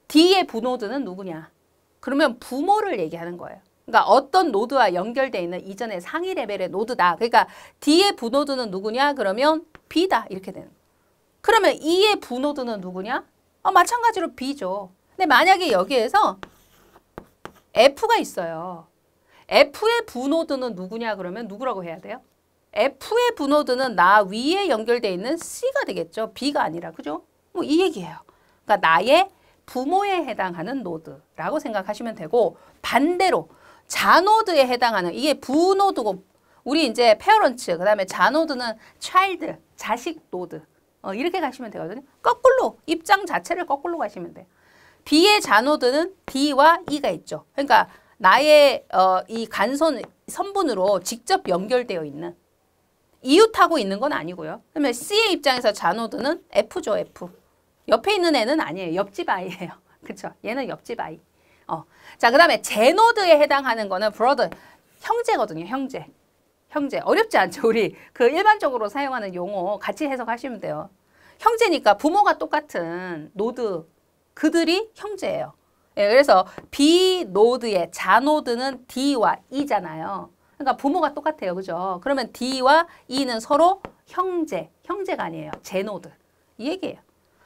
S1: D의 분오드는 누구냐? 그러면 부모를 얘기하는 거예요. 그러니까 어떤 노드와 연결되어 있는 이전의 상위 레벨의 노드다. 그러니까 D의 부노드는 누구냐? 그러면 B다. 이렇게 되는 그러면 E의 부노드는 누구냐? 어, 마찬가지로 B죠. 근데 만약에 여기에서 F가 있어요. F의 부노드는 누구냐 그러면 누구라고 해야 돼요? F의 부노드는 나 위에 연결되어 있는 C가 되겠죠. B가 아니라 그죠? 뭐 이 얘기예요. 그러니까 나의 부모에 해당하는 노드라고 생각하시면 되고 반대로 자노드에 해당하는 이게 부노드고 우리 이제 페어런츠 그다음에 자노드는 차일드 자식 노드 어, 이렇게 가시면 되거든요. 거꾸로 입장 자체를 거꾸로 가시면 돼요. B의 자노드는 B와 E가 있죠. 그러니까 나의 어, 이 간선 선분으로 직접 연결되어 있는 이웃하고 있는 건 아니고요. 그러면 C의 입장에서 자노드는 F죠, F. 옆에 있는 애는 아니에요. 옆집 아이예요. 그렇죠? 얘는 옆집 아이. 어. 자, 그 다음에 제노드에 해당하는 거는 브러드, 형제거든요, 형제. 형제. 어렵지 않죠, 우리. 그 일반적으로 사용하는 용어 같이 해석하시면 돼요. 형제니까 부모가 똑같은 노드, 그들이 형제예요. 예, 그래서 비노드의 자노드는 D와 E잖아요. 그러니까 부모가 똑같아요. 그죠? 그러면 D와 E는 서로 형제, 형제가 아니에요. 제노드. 이 얘기예요.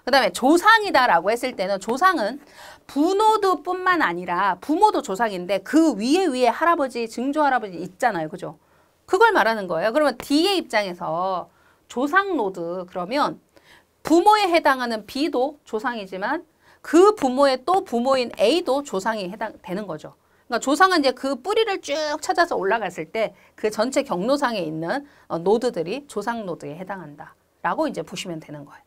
S1: 그 다음에 조상이다라고 했을 때는 조상은 부노드 뿐만 아니라 부모도 조상인데 그 위에 위에 할아버지, 증조할아버지 있잖아요. 그죠? 그걸 말하는 거예요. 그러면 D의 입장에서 조상노드 그러면 부모에 해당하는 B도 조상이지만 그 부모의 또 부모인 A도 조상이 해당되는 거죠. 그러니까 조상은 이제 그 뿌리를 쭉 찾아서 올라갔을 때 그 전체 경로상에 있는 어, 노드들이 조상 노드에 해당한다라고 이제 보시면 되는 거예요.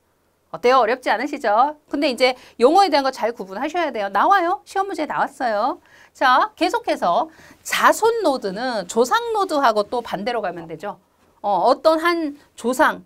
S1: 어때요? 어렵지 않으시죠? 근데 이제 용어에 대한 거 잘 구분하셔야 돼요. 나와요. 시험 문제 나왔어요. 자, 계속해서 자손 노드는 조상 노드하고 또 반대로 가면 되죠. 어, 어떤 한 조상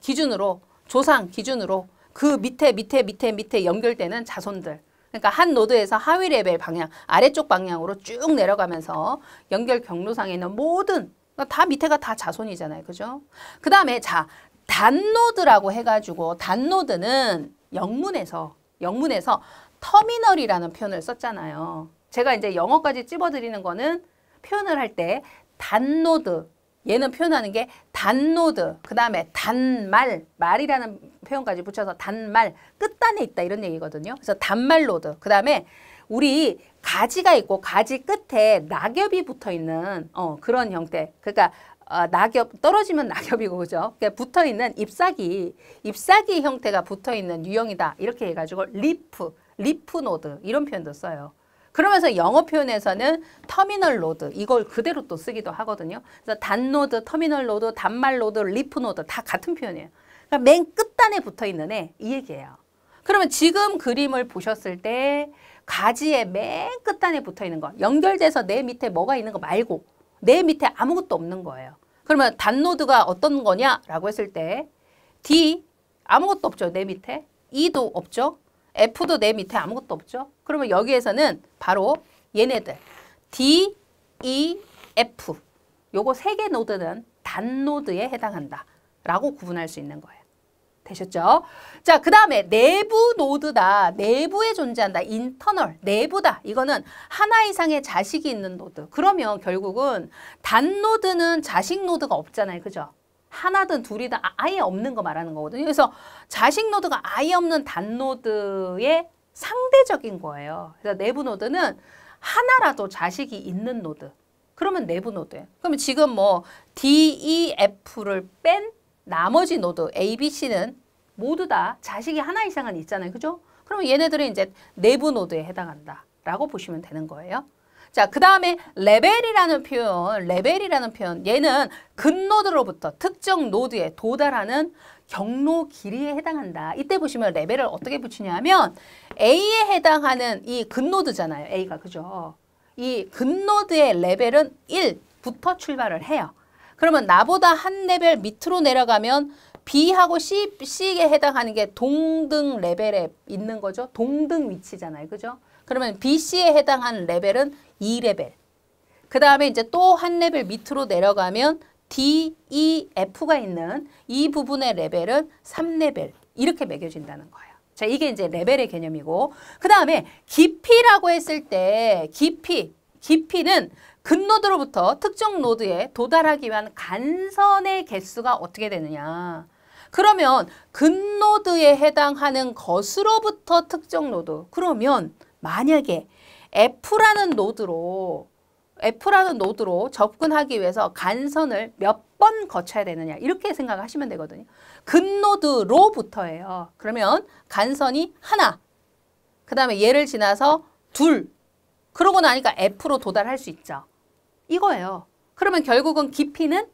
S1: 기준으로 조상 기준으로 그 밑에 밑에 밑에 밑에 연결되는 자손들 그러니까 한 노드에서 하위 레벨 방향, 아래쪽 방향으로 쭉 내려가면서 연결 경로상에 있는 모든 그러니까 다 밑에가 다 자손이잖아요. 그죠? 그 다음에 자, 단노드라고 해가지고 단노드는 영문에서 영문에서 터미널이라는 표현을 썼잖아요. 제가 이제 영어까지 찝어드리는 거는 표현을 할 때 단노드 얘는 표현하는 게 단노드 그 다음에 단말 말이라는 표현까지 붙여서 단말 끝단에 있다 이런 얘기거든요. 그래서 단말로드그 다음에 우리 가지가 있고 가지 끝에 낙엽이 붙어 있는 어, 그런 형태. 그러니까 어, 낙엽 떨어지면 낙엽이고 그죠? 그러니까 붙어 있는 잎사귀, 잎사귀 형태가 붙어 있는 유형이다. 이렇게 해 가지고 리프, 리프 노드 이런 표현도 써요. 그러면서 영어 표현에서는 터미널 로드 이걸 그대로 또 쓰기도 하거든요. 그래서 단노드, 터미널 로드, 단말 로드, 리프 노드 다 같은 표현이에요. 그러니까 맨 끝단에 붙어 있는 애 이 얘기예요. 그러면 지금 그림을 보셨을 때 가지의 맨 끝단에 붙어 있는 거 연결돼서 내 밑에 뭐가 있는 거 말고 내 밑에 아무것도 없는 거예요. 그러면 단노드가 어떤 거냐라고 했을 때 D 아무것도 없죠. 내 밑에. E도 없죠. F도 내 밑에 아무것도 없죠. 그러면 여기에서는 바로 얘네들 D, E, F 요거 세 개 노드는 단노드에 해당한다라고 구분할 수 있는 거예요. 되셨죠? 자, 그 다음에 내부 노드다. 내부에 존재한다. 인터널, 내부다. 이거는 하나 이상의 자식이 있는 노드. 그러면 결국은 단 노드는 자식 노드가 없잖아요. 그죠? 하나든 둘이든 아, 아예 없는 거 말하는 거거든요. 그래서 자식 노드가 아예 없는 단 노드의 상대적인 거예요. 그래서 내부 노드는 하나라도 자식이 있는 노드. 그러면 내부 노드예요. 그러면 지금 뭐 D, E, F를 뺀 나머지 노드 A, B, C는 모두 다 자식이 하나 이상은 있잖아요. 그죠? 그럼 얘네들은 이제 내부 노드에 해당한다. 라고 보시면 되는 거예요. 자, 그 다음에 레벨이라는 표현, 레벨이라는 표현, 얘는 근노드로부터 특정 노드에 도달하는 경로 길이에 해당한다. 이때 보시면 레벨을 어떻게 붙이냐면 A에 해당하는 이 근노드잖아요. A가 그죠? 이 근노드의 레벨은 1부터 출발을 해요. 그러면 나보다 한 레벨 밑으로 내려가면 B하고 C, C에 해당하는 게 동등 레벨에 있는 거죠. 동등 위치잖아요. 그죠? 그러면 BC에 해당하는 레벨은 2레벨. E 그 다음에 이제 또 한 레벨 밑으로 내려가면 D, E, F가 있는 이 부분의 레벨은 3레벨 이렇게 매겨진다는 거예요. 자, 이게 이제 레벨의 개념이고 그 다음에 깊이라고 했을 때 깊이, 깊이는 근노드로부터 특정 노드에 도달하기 위한 간선의 개수가 어떻게 되느냐. 그러면 근노드에 해당하는 것으로부터 특정 노드. 그러면 만약에 F라는 노드로 F라는 노드로 접근하기 위해서 간선을 몇 번 거쳐야 되느냐 이렇게 생각하시면 되거든요. 근노드로부터예요. 그러면 간선이 하나, 그 다음에 얘를 지나서 둘, 그러고 나니까 F로 도달할 수 있죠. 이거예요. 그러면 결국은 깊이는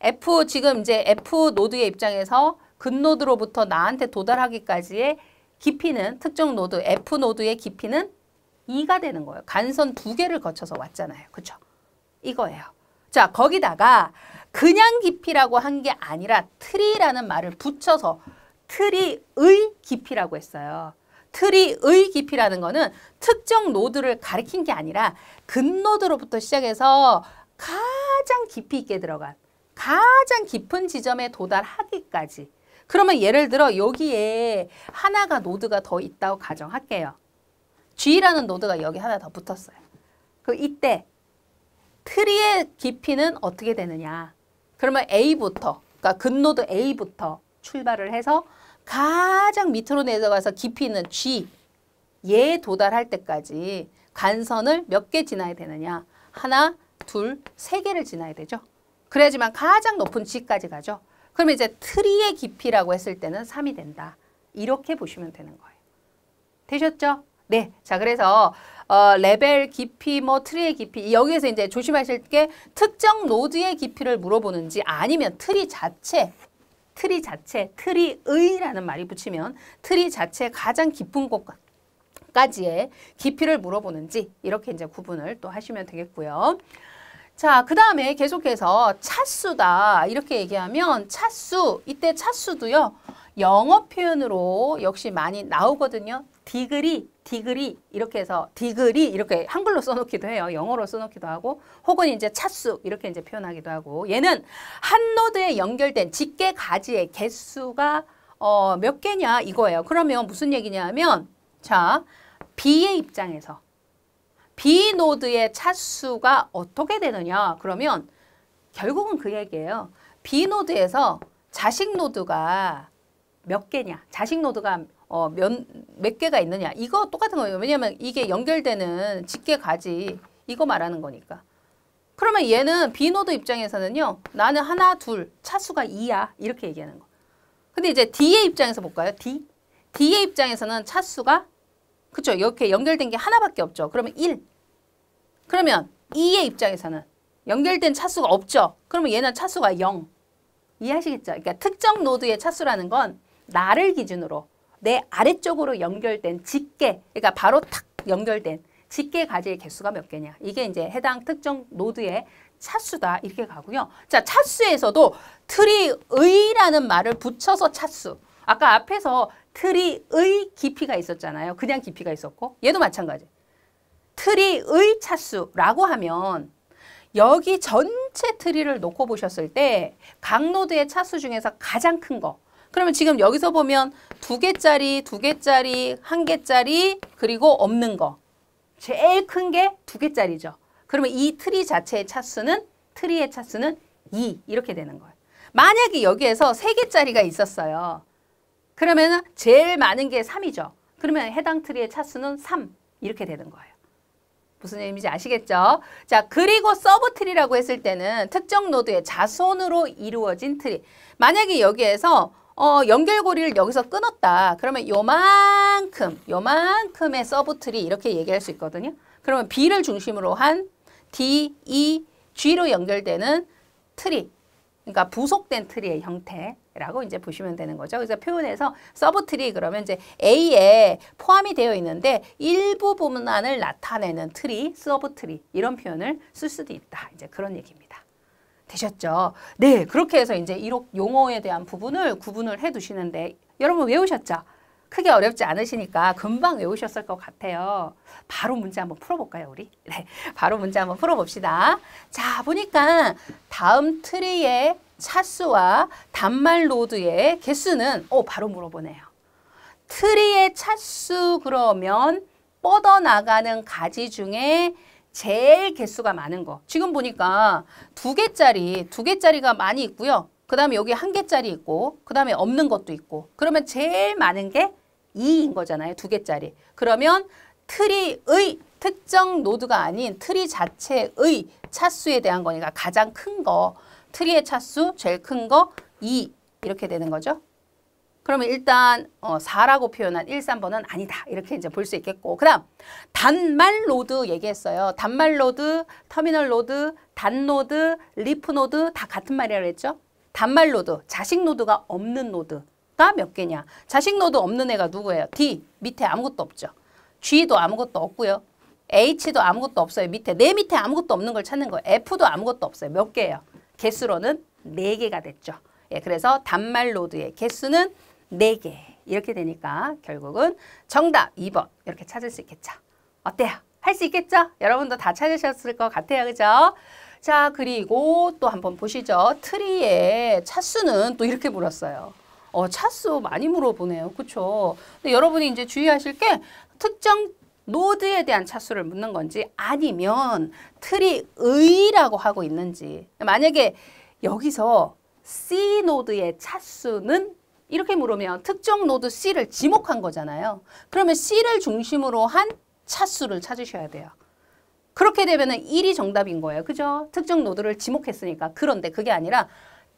S1: F 지금 이제 F 노드의 입장에서 근노드로부터 나한테 도달하기까지의 깊이는 특정 노드 F 노드의 깊이는 2가 되는 거예요. 간선 두 개를 거쳐서 왔잖아요. 그렇죠? 이거예요. 자, 거기다가 그냥 깊이라고 한 게 아니라 트리라는 말을 붙여서 트리의 깊이라고 했어요. 트리의 깊이라는 거는 특정 노드를 가리킨 게 아니라 근노드로부터 시작해서 가장 깊이 있게 들어간 가장 깊은 지점에 도달하기까지 그러면 예를 들어 여기에 하나가 노드가 더 있다고 가정할게요. G라는 노드가 여기 하나 더 붙었어요. 그 이때 트리의 깊이는 어떻게 되느냐. 그러면 A부터, 그러니까 근노드 A부터 출발을 해서 가장 밑으로 내려가서 깊이 있는 G 에 도달할 때까지 간선을 몇 개 지나야 되느냐 하나, 둘, 세 개를 지나야 되죠. 그래야지만 가장 높은 G까지 가죠. 그러면 이제 트리의 깊이라고 했을 때는 3이 된다. 이렇게 보시면 되는 거예요. 되셨죠? 네. 자, 그래서 어, 레벨 깊이, 뭐 트리의 깊이 여기에서 이제 조심하실 게 특정 노드의 깊이를 물어보는지 아니면 트리 자체 트리 자체, 트리의라는 말이 붙이면 트리 자체 가장 깊은 곳 까지의 깊이를 물어보는지 이렇게 이제 구분을 또 하시면 되겠고요. 자, 그 다음에 계속해서 차수다 이렇게 얘기하면 차수, 이때 차수도요. 영어 표현으로 역시 많이 나오거든요. 디그리, 디그리 이렇게 해서 디그리 이렇게 한글로 써놓기도 해요. 영어로 써놓기도 하고 혹은 이제 차수 이렇게 이제 표현하기도 하고 얘는 한 노드에 연결된 직계 가지의 개수가 어, 몇 개냐 이거예요. 그러면 무슨 얘기냐면 하자 B의 입장에서 B 노드의 차수가 어떻게 되느냐 그러면 결국은 그 얘기예요. B 노드에서 자식 노드가 몇 개냐 자식 노드가 어, 몇, 몇 개가 있느냐. 이거 똑같은 거예요. 왜냐하면 이게 연결되는 직계 가지 이거 말하는 거니까. 그러면 얘는 B노드 입장에서는요. 나는 하나, 둘, 차수가 2야. 이렇게 얘기하는 거. 근데 이제 D의 입장에서 볼까요? D. D의 입장에서는 차수가 그쵸? 이렇게 연결된 게 하나밖에 없죠. 그러면 1. 그러면 E의 입장에서는 연결된 차수가 없죠. 그러면 얘는 차수가 0. 이해하시겠죠? 그러니까 특정 노드의 차수라는 건 나를 기준으로 내 아래쪽으로 연결된 직계, 그러니까 바로 탁 연결된 직계 가지의 개수가 몇 개냐. 이게 이제 해당 특정 노드의 차수다 이렇게 가고요. 자 차수에서도 트리의라는 말을 붙여서 차수. 아까 앞에서 트리의 깊이가 있었잖아요. 그냥 깊이가 있었고 얘도 마찬가지. 트리의 차수라고 하면 여기 전체 트리를 놓고 보셨을 때 각 노드의 차수 중에서 가장 큰거 그러면 지금 여기서 보면 두 개짜리, 두 개짜리, 한 개짜리, 그리고 없는 거. 제일 큰 게 두 개짜리죠. 그러면 이 트리 자체의 차수는, 트리의 차수는 2 이렇게 되는 거예요. 만약에 여기에서 세 개짜리가 있었어요. 그러면 제일 많은 게 3이죠. 그러면 해당 트리의 차수는 3 이렇게 되는 거예요. 무슨 의미인지 아시겠죠? 자, 그리고 서브 트리라고 했을 때는 특정 노드의 자손으로 이루어진 트리. 만약에 여기에서 어, 연결고리를 여기서 끊었다. 그러면 요만큼, 요만큼의 서브 트리 이렇게 얘기할 수 있거든요. 그러면 B를 중심으로 한 D, E, G로 연결되는 트리, 그러니까 부속된 트리의 형태라고 이제 보시면 되는 거죠. 그래서 표현에서 서브 트리 그러면 이제 A에 포함이 되어 있는데 일부 부분만을 나타내는 트리, 서브 트리 이런 표현을 쓸 수도 있다. 이제 그런 얘기입니다. 되셨죠? 네, 그렇게 해서 이제 이록 용어에 대한 부분을 구분을 해 두시는데 여러분 외우셨죠? 크게 어렵지 않으시니까 금방 외우셨을 것 같아요. 바로 문제 한번 풀어볼까요, 우리? 네, 바로 문제 한번 풀어봅시다. 자, 보니까 다음 트리의 차수와 단말 노드의 개수는 어, 바로 물어보네요. 트리의 차수 그러면 뻗어나가는 가지 중에 제일 개수가 많은 거. 지금 보니까 두 개짜리, 두 개짜리가 많이 있고요. 그 다음에 여기 한 개짜리 있고 그 다음에 없는 것도 있고 그러면 제일 많은 게 2인 거잖아요. 두 개짜리. 그러면 트리의 특정 노드가 아닌 트리 자체의 차수에 대한 거니까 가장 큰 거, 트리의 차수 제일 큰 거2 이렇게 되는 거죠. 그러면 일단 어, 4라고 표현한 1, 3번은 아니다. 이렇게 이제 볼 수 있겠고. 그 다음 단말 로드 얘기했어요. 단말 로드, 터미널 로드, 단 노드, 리프 노드 다 같은 말이라고 했죠. 단말 로드 자식 노드가 없는 노드가 몇 개냐. 자식 노드 없는 애가 누구예요? D, 밑에 아무것도 없죠. G도 아무것도 없고요. H도 아무것도 없어요. 밑에 내 밑에 아무것도 없는 걸 찾는 거예요. F도 아무것도 없어요. 몇 개예요? 개수로는 4개가 됐죠. 예, 그래서 단말 로드의 개수는 4개 이렇게 되니까 결국은 정답 2번 이렇게 찾을 수 있겠죠. 어때요? 할 수 있겠죠? 여러분도 다 찾으셨을 것 같아요. 그죠? 자, 그리고 또 한번 보시죠. 트리의 차수는 또 이렇게 물었어요. 어, 차수 많이 물어보네요. 그쵸? 근데 여러분이 이제 주의하실 게 특정 노드에 대한 차수를 묻는 건지 아니면 트리의라고 하고 있는지 만약에 여기서 C 노드의 차수는 이렇게 물으면 특정 노드 C를 지목한 거잖아요. 그러면 C를 중심으로 한 차수를 찾으셔야 돼요. 그렇게 되면 1이 정답인 거예요. 그죠? 특정 노드를 지목했으니까. 그런데 그게 아니라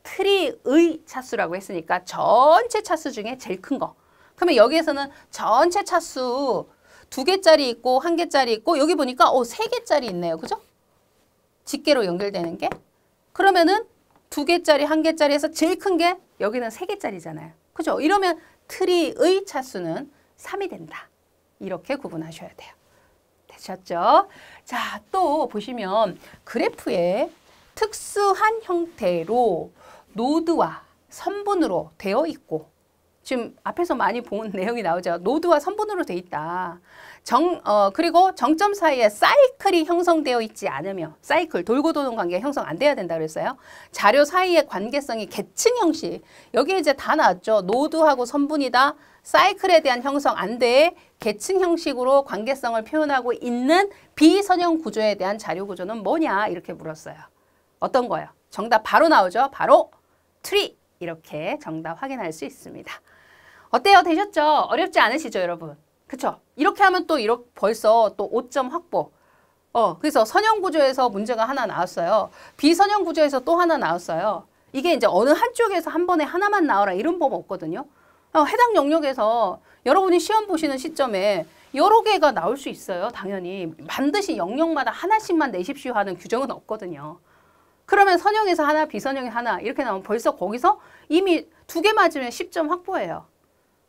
S1: 트리의 차수라고 했으니까 전체 차수 중에 제일 큰 거. 그러면 여기에서는 전체 차수 두 개짜리 있고 한 개짜리 있고 여기 보니까 어, 세 개짜리 있네요. 그죠? 직계로 연결되는 게. 그러면은 두 개짜리, 한 개짜리에서 제일 큰 게 여기는 세 개짜리잖아요. 그죠? 이러면 트리의 차수는 3이 된다. 이렇게 구분하셔야 돼요. 되셨죠? 자, 또 보시면 그래프에 특수한 형태로 노드와 선분으로 되어 있고 지금 앞에서 많이 본 내용이 나오죠. 노드와 선분으로 되어 있다. 정, 어, 그리고 정점 사이에 사이클이 형성되어 있지 않으며 사이클 돌고 도는 관계 가 형성 안 돼야 된다 그랬어요. 자료 사이의 관계성이 계층 형식 여기에 이제 다 나왔죠. 노드하고 선분이다. 사이클에 대한 형성 안 돼. 계층 형식으로 관계성을 표현하고 있는 비선형 구조에 대한 자료 구조는 뭐냐 이렇게 물었어요. 어떤 거예요? 정답 바로 나오죠. 바로 트리 이렇게 정답 확인할 수 있습니다. 어때요? 되셨죠? 어렵지 않으시죠, 여러분? 그렇죠? 이렇게 하면 또 이렇게 벌써 또 5점 확보. 어, 그래서 선형 구조에서 문제가 하나 나왔어요. 비선형 구조에서 또 하나 나왔어요. 이게 이제 어느 한쪽에서 한 번에 하나만 나와라 이런 법 없거든요. 어, 해당 영역에서 여러분이 시험 보시는 시점에 여러 개가 나올 수 있어요. 당연히 반드시 영역마다 하나씩만 내십시오 하는 규정은 없거든요. 그러면 선형에서 하나, 비선형에 하나 이렇게 나오면 벌써 거기서 이미 두 개 맞으면 10점 확보예요.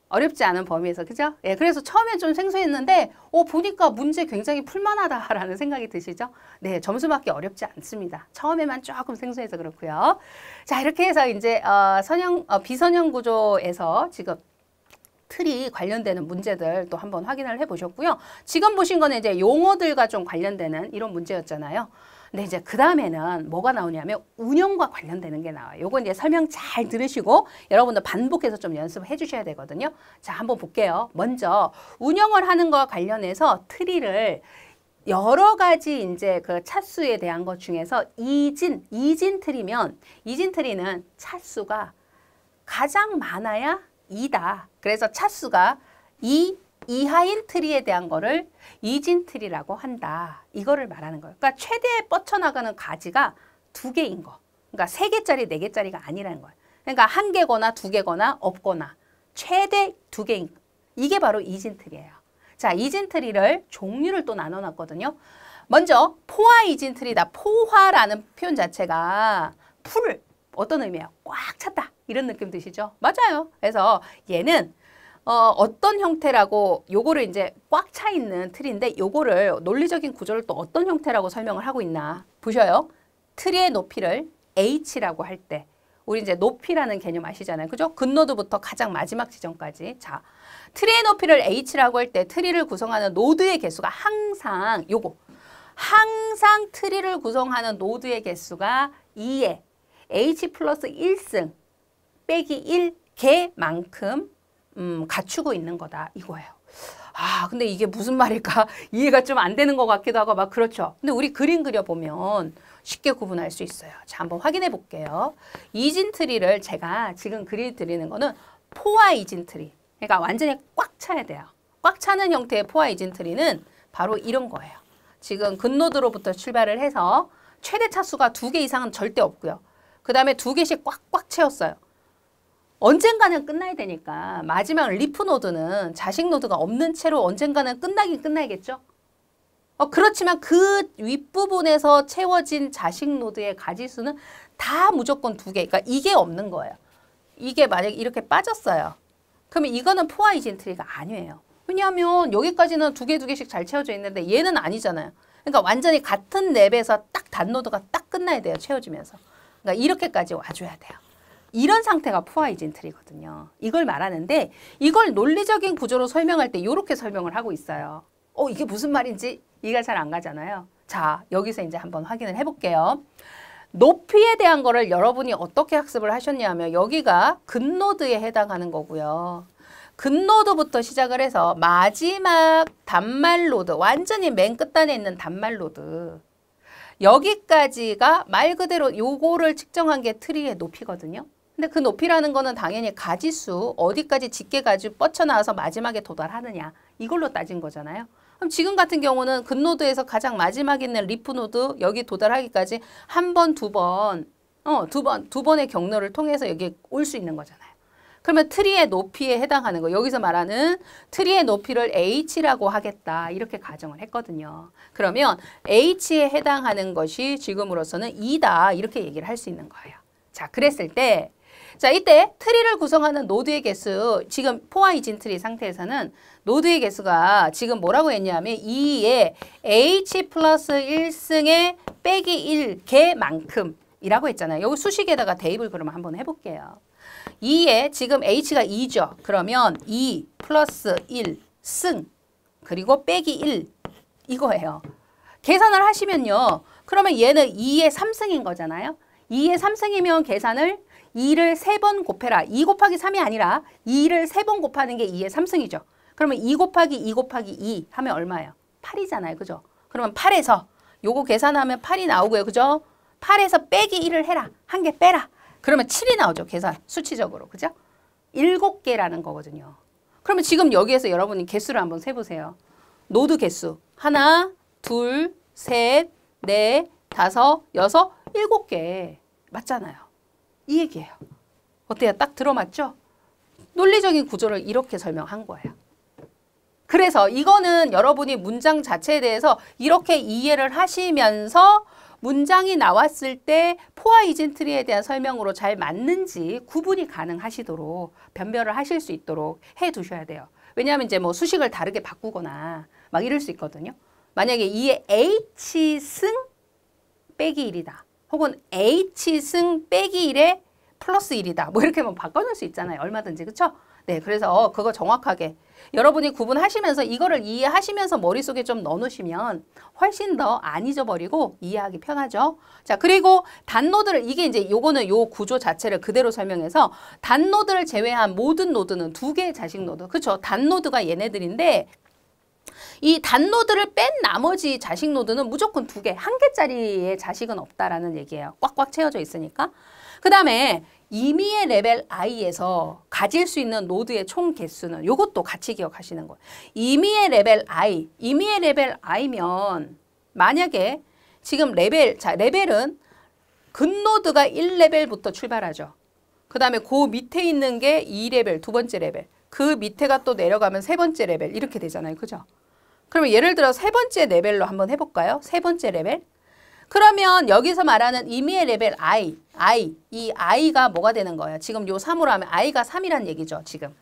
S1: 어렵지 않은 범위에서 그죠? 예, 그래서 처음에 좀 생소했는데 어 보니까 문제 굉장히 풀만하다라는 생각이 드시죠? 네, 점수 받기 어렵지 않습니다. 처음에만 조금 생소해서 그렇고요. 자, 이렇게 해서 이제 어 선형 어, 비선형 구조에서 지금 틀이 관련되는 문제들 또 한번 확인을 해 보셨고요. 지금 보신 거는 이제 용어들과 좀 관련되는 이런 문제였잖아요. 근데 네, 이제 그 다음에는 뭐가 나오냐면 운영과 관련되는 게 나와요. 요거 이제 설명 잘 들으시고 여러분도 반복해서 좀 연습해 주셔야 되거든요. 자, 한번 볼게요. 먼저 운영을 하는 거와 관련해서 트리를 여러 가지 이제 그 차수에 대한 것 중에서 이진, 이진 트리면 이진 트리는 차수가 가장 많아야 이다 그래서 차수가 이 이하인 트리에 대한 거를 이진 트리라고 한다. 이거를 말하는 거예요. 그러니까 최대에 뻗쳐나가는 가지가 두 개인 거. 그러니까 세 개짜리, 네 개짜리가 아니라는 거예요. 그러니까 한 개거나 두 개거나 없거나 최대 두 개인 거. 이게 바로 이진 트리예요. 자, 이진 트리를 종류를 또 나눠 놨거든요. 먼저 포화 이진 트리다. 포화라는 표현 자체가 풀 어떤 의미예요? 꽉 찼다. 이런 느낌 드시죠? 맞아요. 그래서 얘는 어, 어떤 형태라고 요거를 이제 꽉 차 있는 틀인데 요거를 논리적인 구조를 또 어떤 형태라고 설명을 하고 있나 보셔요. 트리의 높이를 h라고 할 때 우리 이제 높이라는 개념 아시잖아요. 그죠? 근노드부터 가장 마지막 지점까지. 자, 트리의 높이를 h라고 할 때 트리를 구성하는 노드의 개수가 항상 요거 항상 트리를 구성하는 노드의 개수가 2에 h 플러스 1승 빼기 1개만큼 음, 갖추고 있는 거다 이거예요. 아 근데 이게 무슨 말일까 이해가 좀 안 되는 것 같기도 하고 막 그렇죠. 근데 우리 그림 그려보면 쉽게 구분할 수 있어요. 자 한번 확인해 볼게요. 이진트리를 제가 지금 그리 드리는 거는 포화 이진트리 그러니까 완전히 꽉 차야 돼요. 꽉 차는 형태의 포화 이진트리는 바로 이런 거예요. 지금 근노드로부터 출발을 해서 최대 차수가 두 개 이상은 절대 없고요. 그 다음에 두 개씩 꽉꽉 채웠어요. 언젠가는 끝나야 되니까 마지막 리프 노드는 자식 노드가 없는 채로 언젠가는 끝나긴 끝나겠죠. 어, 그렇지만 그 윗부분에서 채워진 자식 노드의 가지수는 다 무조건 두 개. 그러니까 이게 없는 거예요. 이게 만약 이렇게 빠졌어요. 그러면 이거는 포화 이젠트리가 아니에요. 왜냐하면 여기까지는 두 개 두 개씩 잘 채워져 있는데 얘는 아니잖아요. 그러니까 완전히 같은 랩에서 딱 단노드가 딱 끝나야 돼요. 채워지면서. 그러니까 이렇게까지 와줘야 돼요. 이런 상태가 포화이진트리거든요 이걸 말하는데 이걸 논리적인 구조로 설명할 때 이렇게 설명을 하고 있어요. 어 이게 무슨 말인지 이해가 잘 안 가잖아요. 자 여기서 이제 한번 확인을 해볼게요. 높이에 대한 거를 여러분이 어떻게 학습을 하셨냐면 여기가 근노드에 해당하는 거고요. 근노드부터 시작을 해서 마지막 단말로드 완전히 맨 끝단에 있는 단말로드 여기까지가 말 그대로 요거를 측정한 게 트리의 높이거든요. 근데 그 높이라는 거는 당연히 가지수 어디까지 짙게 가지 뻗쳐나와서 마지막에 도달하느냐 이걸로 따진 거잖아요. 그럼 지금 같은 경우는 근노드에서 가장 마지막에 있는 리프노드 여기 도달하기까지 한 번, 두 번, 어, 두 번, 두 번의 경로를 통해서 여기 올 수 있는 거잖아요. 그러면 트리의 높이에 해당하는 거 여기서 말하는 트리의 높이를 h라고 하겠다 이렇게 가정을 했거든요. 그러면 h에 해당하는 것이 지금으로서는 2다 이렇게 얘기를 할 수 있는 거예요. 자 그랬을 때 자, 이때 트리를 구성하는 노드의 개수, 지금 포화 이진 트리 상태에서는 노드의 개수가 지금 뭐라고 했냐면 2에 h 플러스 1승에 빼기 1개만큼 이라고 했잖아요. 여기 수식에다가 대입을 그러면 한번 해볼게요. 2에 지금 h가 2죠. 그러면 2 e 플러스 1승 그리고 빼기 1 이거예요. 계산을 하시면요. 그러면 얘는 2의 3승인 거잖아요. 2의 3승이면 계산을 2를 3번 곱해라. 2 곱하기 3이 아니라 2를 3번 곱하는 게 2의 3승이죠. 그러면 2 곱하기 2 곱하기 2 하면 얼마예요? 8이잖아요. 그죠? 그러면 8에서 요거 계산하면 8이 나오고요. 그죠? 8에서 빼기 1을 해라. 한 개 빼라. 그러면 7이 나오죠. 계산 수치적으로. 그죠? 7개라는 거거든요. 그러면 지금 여기에서 여러분이 개수를 한번 세보세요. 노드 개수. 하나, 둘, 셋, 넷, 다섯, 여섯, 일곱 개. 맞잖아요. 이 얘기예요. 어때요? 딱 들어맞죠? 논리적인 구조를 이렇게 설명한 거예요. 그래서 이거는 여러분이 문장 자체에 대해서 이렇게 이해를 하시면서 문장이 나왔을 때 포화 이젠트리에 대한 설명으로 잘 맞는지 구분이 가능하시도록 변별을 하실 수 있도록 해 두셔야 돼요. 왜냐하면 이제 뭐 수식을 다르게 바꾸거나 막 이럴 수 있거든요. 만약에 이 H승 빼기 1이다. 혹은 h승 빼기 1에 플러스 1이다. 뭐 이렇게만 뭐 바꿔줄 수 있잖아요. 얼마든지. 그렇죠? 네, 그래서 어, 그거 정확하게 여러분이 구분하시면서 이거를 이해하시면서 머릿속에 좀 넣어놓으시면 훨씬 더 안 잊어버리고 이해하기 편하죠. 자, 그리고 단노드를 이게 이제 요거는 요 구조 자체를 그대로 설명해서 단노드를 제외한 모든 노드는 두 개의 자식 노드. 그렇죠? 단노드가 얘네들인데 이 단노드를 뺀 나머지 자식 노드는 무조건 두 개, 한 개짜리의 자식은 없다라는 얘기예요. 꽉꽉 채워져 있으니까. 그 다음에 이미의 레벨 i에서 가질 수 있는 노드의 총 개수는 이것도 같이 기억하시는 거예요. 이미의 레벨 i, 이미의 레벨 i면 만약에 지금 레벨, 자 레벨은 근노드가 1레벨부터 출발하죠. 그 다음에 그 밑에 있는 게 2레벨, 두 번째 레벨. 그 밑에가 또 내려가면 세 번째 레벨 이렇게 되잖아요. 그죠? 그러면 예를 들어 세 번째 레벨로 한번 해볼까요? 세 번째 레벨. 그러면 여기서 말하는 임의의 레벨 I, I, 이 I가 뭐가 되는 거예요? 지금 요 3으로 하면 I가 3이란 얘기죠, 지금.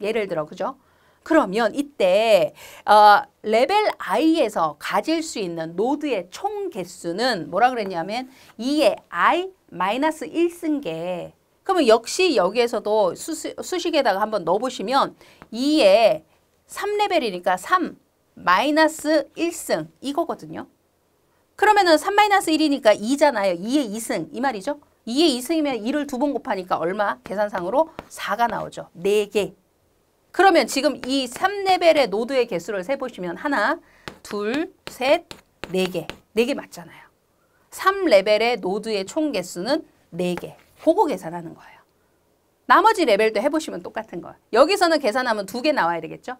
S1: 예를 들어, 그죠? 그러면 이때 어, 레벨 i에서 가질 수 있는 노드의 총 개수는 뭐라 그랬냐면 2의 i 1승 계 그러면 역시 여기에서도 수수, 수식에다가 한번 넣어보시면 2의 3레벨이니까 3 마이너스 1승 이거거든요. 그러면은 3-1이니까 2잖아요. 2의 2승 이 말이죠. 2의 2승이면 1을 두번 곱하니까 얼마? 계산상으로 4가 나오죠. 4개. 그러면 지금 이 3레벨의 노드의 개수를 세보시면 하나, 둘, 셋, 네 개. 네 개 맞잖아요. 3레벨의 노드의 총 개수는 네 개. 보고 계산하는 거예요. 나머지 레벨도 해보시면 똑같은 거예요. 여기서는 계산하면 두 개 나와야 되겠죠?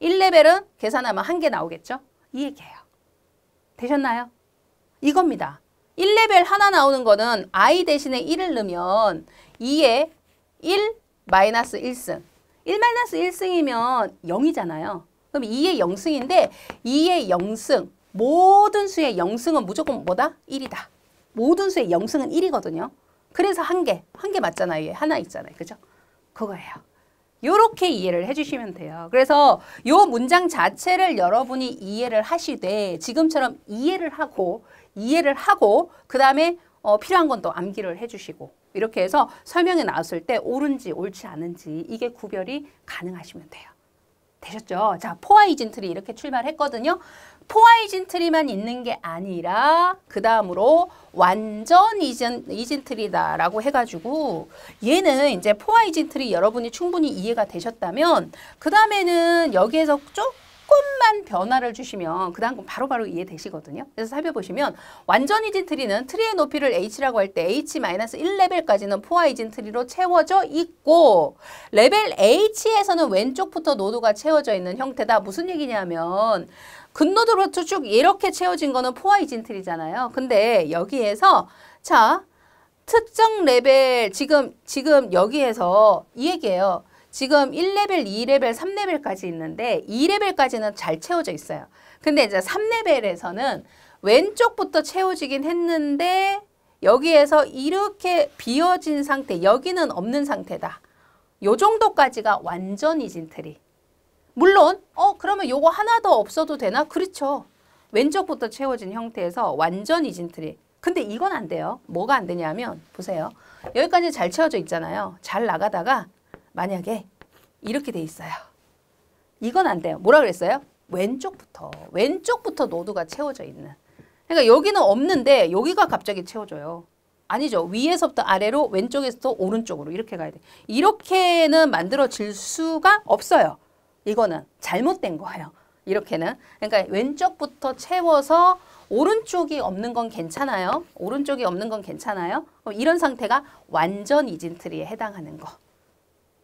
S1: 1레벨은 계산하면 1개 나오겠죠? 이 얘기예요. 되셨나요? 이겁니다. 1레벨 하나 나오는 거는 i 대신에 1을 넣으면 2에 1 마이너스 1승. 1 마이너스 1승이면 0이잖아요. 그럼 2의 0승인데 2의 0승. 모든 수의 0승은 무조건 뭐다? 1이다. 모든 수의 0승은 1이거든요. 그래서 한 개. 한 개 맞잖아요. 하나 있잖아요. 그죠? 그거예요. 요렇게 이해를 해주시면 돼요. 그래서 요 문장 자체를 여러분이 이해를 하시되 지금처럼 이해를 하고 이해를 하고 그 다음에 어, 필요한 건 또 암기를 해주시고 이렇게 해서 설명이 나왔을 때 옳은지 옳지 않은지 이게 구별이 가능하시면 돼요. 되셨죠? 자, 포화 이진트리 이렇게 출발했거든요. 포화이진 트리만 있는 게 아니라 그 다음으로 완전 이진, 이진 트리다라고 해가지고 얘는 이제 포화이진 트리 여러분이 충분히 이해가 되셨다면 그 다음에는 여기에서 조금만 변화를 주시면 그 다음 바로바로 이해되시거든요. 그래서 살펴보시면 완전 이진 트리는 트리의 높이를 h라고 할 때 h-1레벨까지는 포화이진 트리로 채워져 있고 레벨 h에서는 왼쪽부터 노드가 채워져 있는 형태다. 무슨 얘기냐면 근노도로 쭉 이렇게 채워진 거는 포화이진틀이잖아요. 근데 여기에서 자 특정 레벨 지금 지금 여기에서 이 얘기예요. 지금 1레벨, 2레벨, 3레벨까지 있는데 2레벨까지는 잘 채워져 있어요. 근데 이제 3레벨에서는 왼쪽부터 채워지긴 했는데 여기에서 이렇게 비어진 상태, 여기는 없는 상태다. 요 정도까지가 완전이 진트리. 물론 어 그러면 요거 하나 더 없어도 되나? 그렇죠. 왼쪽부터 채워진 형태에서 완전 이진트리. 근데 이건 안 돼요. 뭐가 안 되냐면 보세요. 여기까지 잘 채워져 있잖아요. 잘 나가다가 만약에 이렇게 돼 있어요. 이건 안 돼요. 뭐라 그랬어요? 왼쪽부터. 왼쪽부터 노드가 채워져 있는. 그러니까 여기는 없는데 여기가 갑자기 채워져요. 아니죠. 위에서부터 아래로 왼쪽에서부터 오른쪽으로 이렇게 가야 돼. 이렇게는 만들어질 수가 없어요. 이거는 잘못된 거예요. 이렇게는. 그러니까 왼쪽부터 채워서 오른쪽이 없는 건 괜찮아요. 오른쪽이 없는 건 괜찮아요. 이런 상태가 완전 이진트리에 해당하는 거.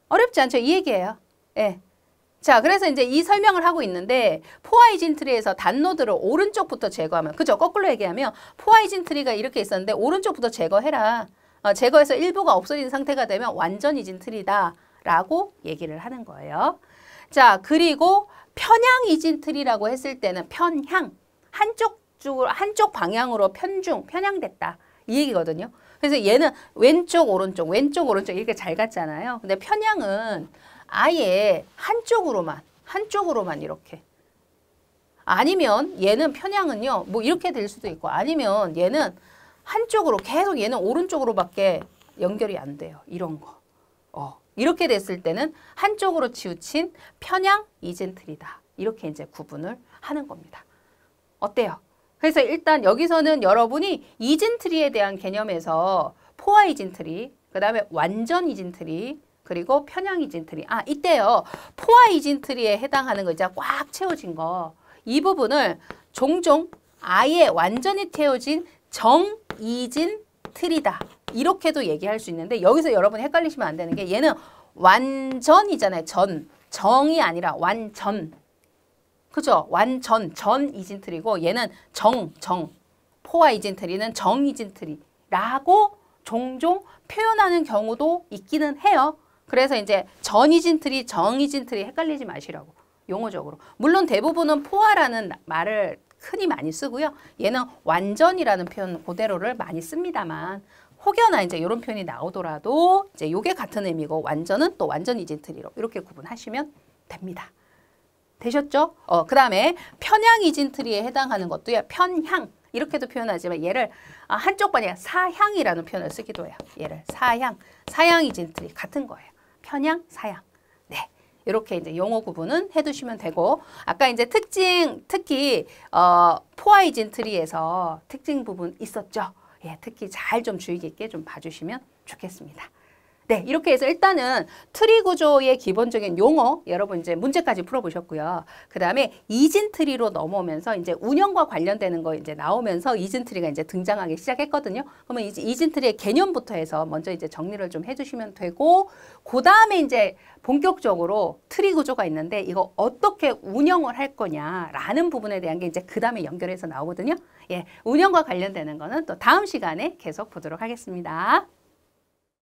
S1: 어렵지 않죠? 이 얘기예요. 예. 자, 그래서 이제 이 설명을 하고 있는데 포화이진 트리에서 단노드를 오른쪽부터 제거하면 그죠? 거꾸로 얘기하면 포화이진 트리가 이렇게 있었는데 오른쪽부터 제거해라. 어, 제거해서 일부가 없어진 상태가 되면 완전 이진 트리다. 라고 얘기를 하는 거예요. 자, 그리고 편향 이진틀이라고 했을 때는 편향. 한쪽 쪽으로 한쪽 방향으로 편중, 편향됐다. 이 얘기거든요. 그래서 얘는 왼쪽, 오른쪽, 왼쪽, 오른쪽 이렇게 잘 갔잖아요. 근데 편향은 아예 한쪽으로만, 한쪽으로만 이렇게. 아니면 얘는 편향은요. 뭐 이렇게 될 수도 있고 아니면 얘는 한쪽으로 계속 얘는 오른쪽으로밖에 연결이 안 돼요. 이런 거. 어, 이렇게 됐을 때는 한쪽으로 치우친 편향 이젠트리다 이렇게 이제 구분을 하는 겁니다. 어때요? 그래서 일단 여기서는 여러분이 이진트리에 대한 개념에서 포화 이진트리그 다음에 완전 이진트리 그리고 편향 이진트리 아, 이때요. 포화 이진트리에 해당하는 거 있죠. 꽉 채워진 거. 이 부분을 종종 아예 완전히 채워진 정이진 틀이다. 이렇게도 얘기할 수 있는데 여기서 여러분이 헷갈리시면 안 되는 게 얘는 완전이잖아요. 전. 정이 아니라 완전. 그죠? 완전, 전 이진 틀이고 얘는 정, 정. 포화 이진 틀이는 정 이진 틀이라고 종종 표현하는 경우도 있기는 해요. 그래서 이제 전 이진 틀이 정 이진 틀이 헷갈리지 마시라고. 용어적으로. 물론 대부분은 포화라는 말을 흔히 많이 쓰고요. 얘는 완전이라는 표현 그대로를 많이 씁니다만 혹여나 이제 이런 표현이 나오더라도 이제 요게 같은 의미고 완전은 또 완전 이진트리로 이렇게 구분하시면 됩니다. 되셨죠? 어, 그 다음에 편향 이진트리에 해당하는 것도요. 편향 이렇게도 표현하지만 얘를 아, 한쪽 번이 사향이라는 표현을 쓰기도 해요. 얘를 사향, 사향 이진트리 같은 거예요. 편향, 사향. 이렇게 이제 용어 구분은 해두시면 되고 아까 이제 특징 특히 어, 포아이진 트리에서 특징 부분 있었죠. 예, 특히 잘 좀 주의 깊게 좀 봐주시면 좋겠습니다. 네, 이렇게 해서 일단은 트리 구조의 기본적인 용어 여러분 이제 문제까지 풀어보셨고요. 그 다음에 이진 트리로 넘어오면서 이제 운영과 관련되는 거 이제 나오면서 이진 트리가 이제 등장하기 시작했거든요. 그러면 이제 이진 트리의 개념부터 해서 먼저 이제 정리를 좀 해주시면 되고, 그 다음에 이제 본격적으로 트리 구조가 있는데 이거 어떻게 운영을 할 거냐라는 부분에 대한 게 이제 그 다음에 연결해서 나오거든요. 예, 운영과 관련되는 거는 또 다음 시간에 계속 보도록 하겠습니다.